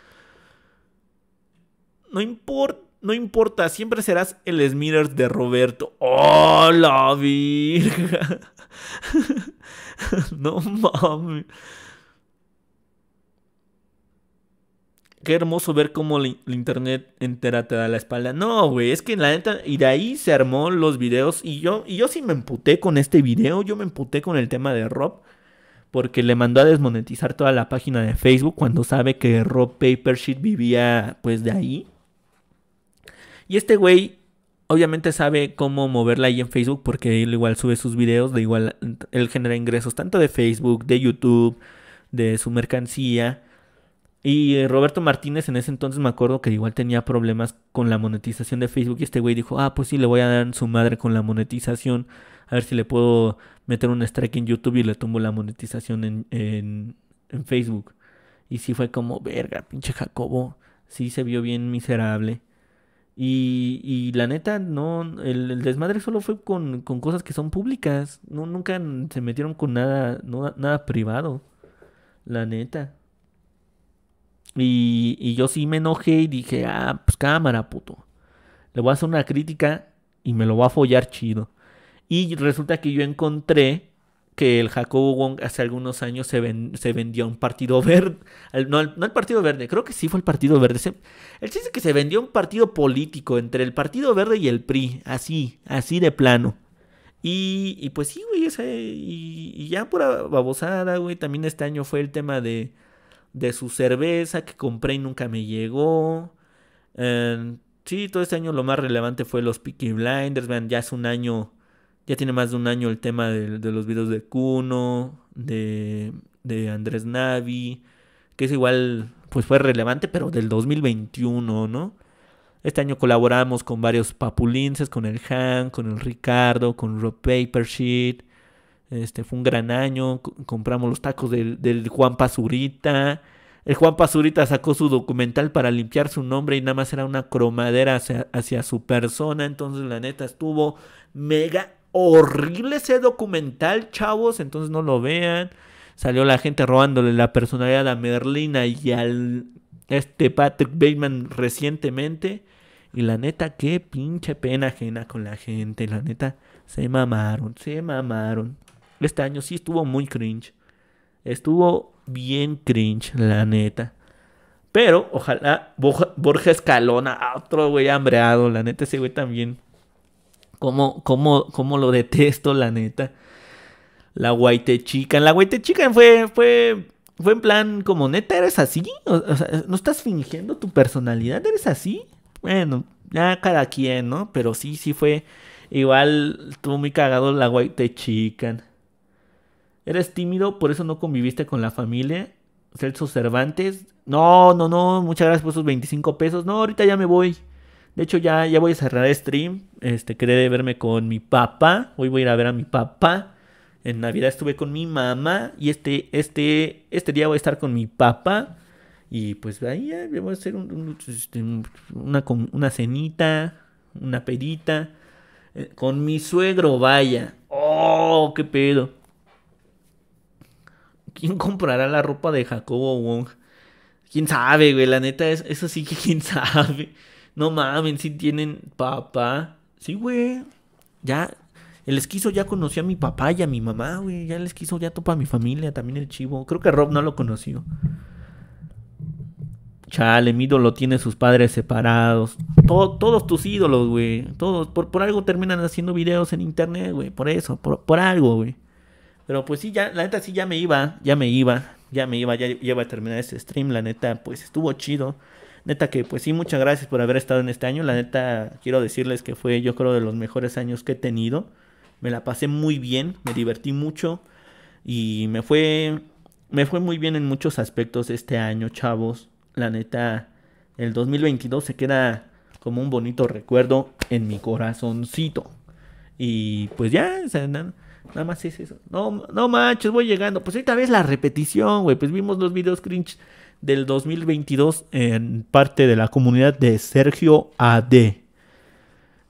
No importa no importa, siempre serás el Smithers de Roberto. ¡Oh, la virga! no mames. Qué hermoso ver cómo el internet entera te da la espalda. No, güey, es que la neta, y de ahí se armó los videos. Y yo, y yo sí me emputé con este video, yo me emputé con el tema de Rob. Porque le mandó a desmonetizar toda la página de Facebook cuando sabe que Rob Papersheet vivía pues de ahí. Y este güey obviamente sabe cómo moverla ahí en Facebook porque él igual sube sus videos, de igual él genera ingresos tanto de Facebook, de YouTube, de su mercancía. Y eh, Roberto Martínez en ese entonces me acuerdo que igual tenía problemas con la monetización de Facebook y este güey dijo, ah, pues sí, le voy a dar en su madre con la monetización, a ver si le puedo meter un strike en YouTube y le tumbo la monetización en, en Facebook. Y sí fue como, verga, pinche Jacobo, sí se vio bien miserable. Y, la neta, no, el, desmadre solo fue con, cosas que son públicas. No, nunca se metieron con nada, nada privado. La neta. Y, y, yo sí me enojé y dije, ah, pues cámara, puto. Le voy a hacer una crítica y me lo voy a follar chido. Y resulta que yo encontré que el Jacobo Wong hace algunos años se, se vendió un partido verde. no, el no, Partido Verde, creo que sí fue el Partido Verde. Se, el chiste que se vendió un partido político entre el Partido Verde y el PRI. Así, así de plano. Y, pues sí, güey, y, ya pura babosada, güey. También este año fue el tema de, de su cerveza que compré y nunca me llegó. Em, sí, todo este año lo más relevante fue los Peaky Blinders. Vean, ya es un año ya tiene más de un año el tema de, los videos de Cuno, de, Andrés Navi, que es igual, pues fue relevante, pero del 2021, ¿no? Este año colaboramos con varios papulinses, con el Han, con el Ricardo, con Rob Paper Sheet. Este, fue un gran año. Compramos los tacos del, Juan Pazurita. El Juan Pazurita sacó su documental para limpiar su nombre y nada más era una cromadera hacia su persona. Entonces, la neta, estuvo mega horrible ese documental, chavos, entonces no lo vean. Salió la gente robándole la personalidad a Merlina y al este Patrick Bateman recientemente. Y la neta, qué pinche pena ajena con la gente. La neta, se mamaron, se mamaron. Este año sí estuvo muy cringe. Estuvo bien cringe, la neta. Pero ojalá Borja Escalona, otro güey hambreado. La neta, ese güey también Cómo, lo detesto, la neta. La White Chican. La White Chican fue, fue, fue en plan, como neta, ¿eres así? O, sea, ¿no estás fingiendo tu personalidad? ¿Eres así? Bueno, ya cada quien, ¿no? Pero sí, sí fue. Igual estuvo muy cagado la White Chican. Eres tímido, por eso no conviviste con la familia. Celso Cervantes. No, no, no. Muchas gracias por esos 25 pesos. No, ahorita ya me voy. De hecho, ya, ya voy a cerrar stream. Este, quería verme con mi papá. Hoy voy a ir a ver a mi papá. En Navidad estuve con mi mamá. Y este, este, este día voy a estar con mi papá. Y pues ahí voy a hacer este, una, una cenita, una pedita. Eh, con mi suegro, vaya. ¡Oh, qué pedo! ¿Quién comprará la ropa de Jacobo Wong? ¿Quién sabe, güey? La neta, es, eso sí que quién sabe. No mames, si tienen papá. Sí, güey. Ya, el esquizo ya conoció a mi papá y a mi mamá, güey. Ya el esquizo ya topa a mi familia, también el chivo. Creo que Rob no lo conoció. Chale, mi ídolo tiene sus padres separados. todos tus ídolos, güey. Todos. Por, algo terminan haciendo videos en internet, güey. Por eso, por, algo, güey. Pero pues sí, ya, la neta sí ya me iba, ya me iba, ya me iba, ya, iba a terminar ese stream. La neta, pues estuvo chido. Neta que pues sí, muchas gracias por haber estado en este año. La neta quiero decirles que fue yo creo de los mejores años que he tenido. Me la pasé muy bien, me divertí mucho y me fue me fue muy bien en muchos aspectos este año, chavos. La neta el 2022 se queda como un bonito recuerdo en mi corazoncito. Y pues ya, nada, nada, más es eso. No, no manches, voy llegando. Pues ahorita ves la repetición, güey. Pues vimos los videos cringe del 2022 en parte de la comunidad de Sergio AD.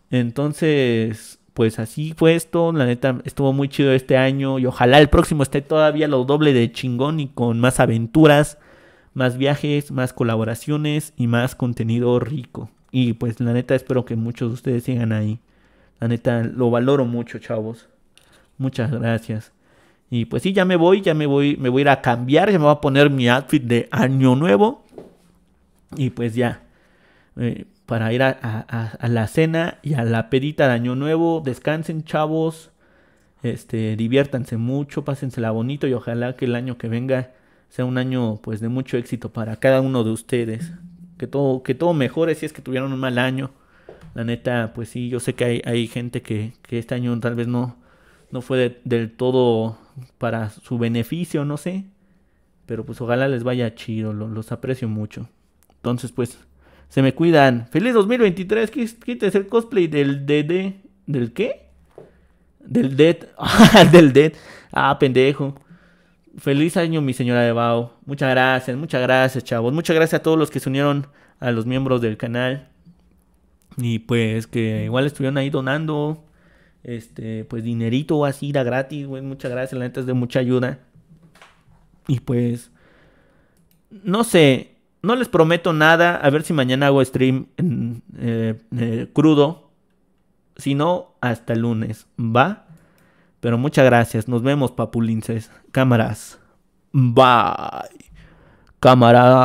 Entonces, pues así fue esto. La neta estuvo muy chido este año y ojalá el próximo esté todavía lo doble de chingón y con más aventuras, más viajes, más colaboraciones y más contenido rico. Y pues la neta espero que muchos de ustedes sigan ahí. La neta lo valoro mucho, chavos. Muchas gracias. Y pues sí, ya me voy, ya me voy, me voy a ir a cambiar, ya me voy a poner mi outfit de año nuevo. Y pues ya, eh, para ir a, la cena y a la pedita de año nuevo, descansen chavos, este, diviértanse mucho, pásensela bonito y ojalá que el año que venga sea un año pues de mucho éxito para cada uno de ustedes. Que todo, que todo mejore si es que tuvieron un mal año. La neta, pues sí, yo sé que hay, gente que, este año tal vez no, no fue del todo para su beneficio, no sé. Pero pues ojalá les vaya chido, los aprecio mucho. Entonces pues, se me cuidan. Feliz 2023, quítese el cosplay del DD. ¿Del qué? Del Dead. Ah, del Dead. Ah, pendejo. Feliz año, mi señora de Bao. Muchas gracias, muchas gracias, chavos. Muchas gracias a todos los que se unieron a los miembros del canal. Y pues que igual estuvieron ahí donando este, pues dinerito o así, da gratis, güey, muchas gracias, la neta es de mucha ayuda. Y pues, no sé, no les prometo nada, a ver si mañana hago stream eh, eh, crudo, si no, hasta el lunes, ¿va? Pero muchas gracias, nos vemos papulinces, cámaras, bye, Cámaras.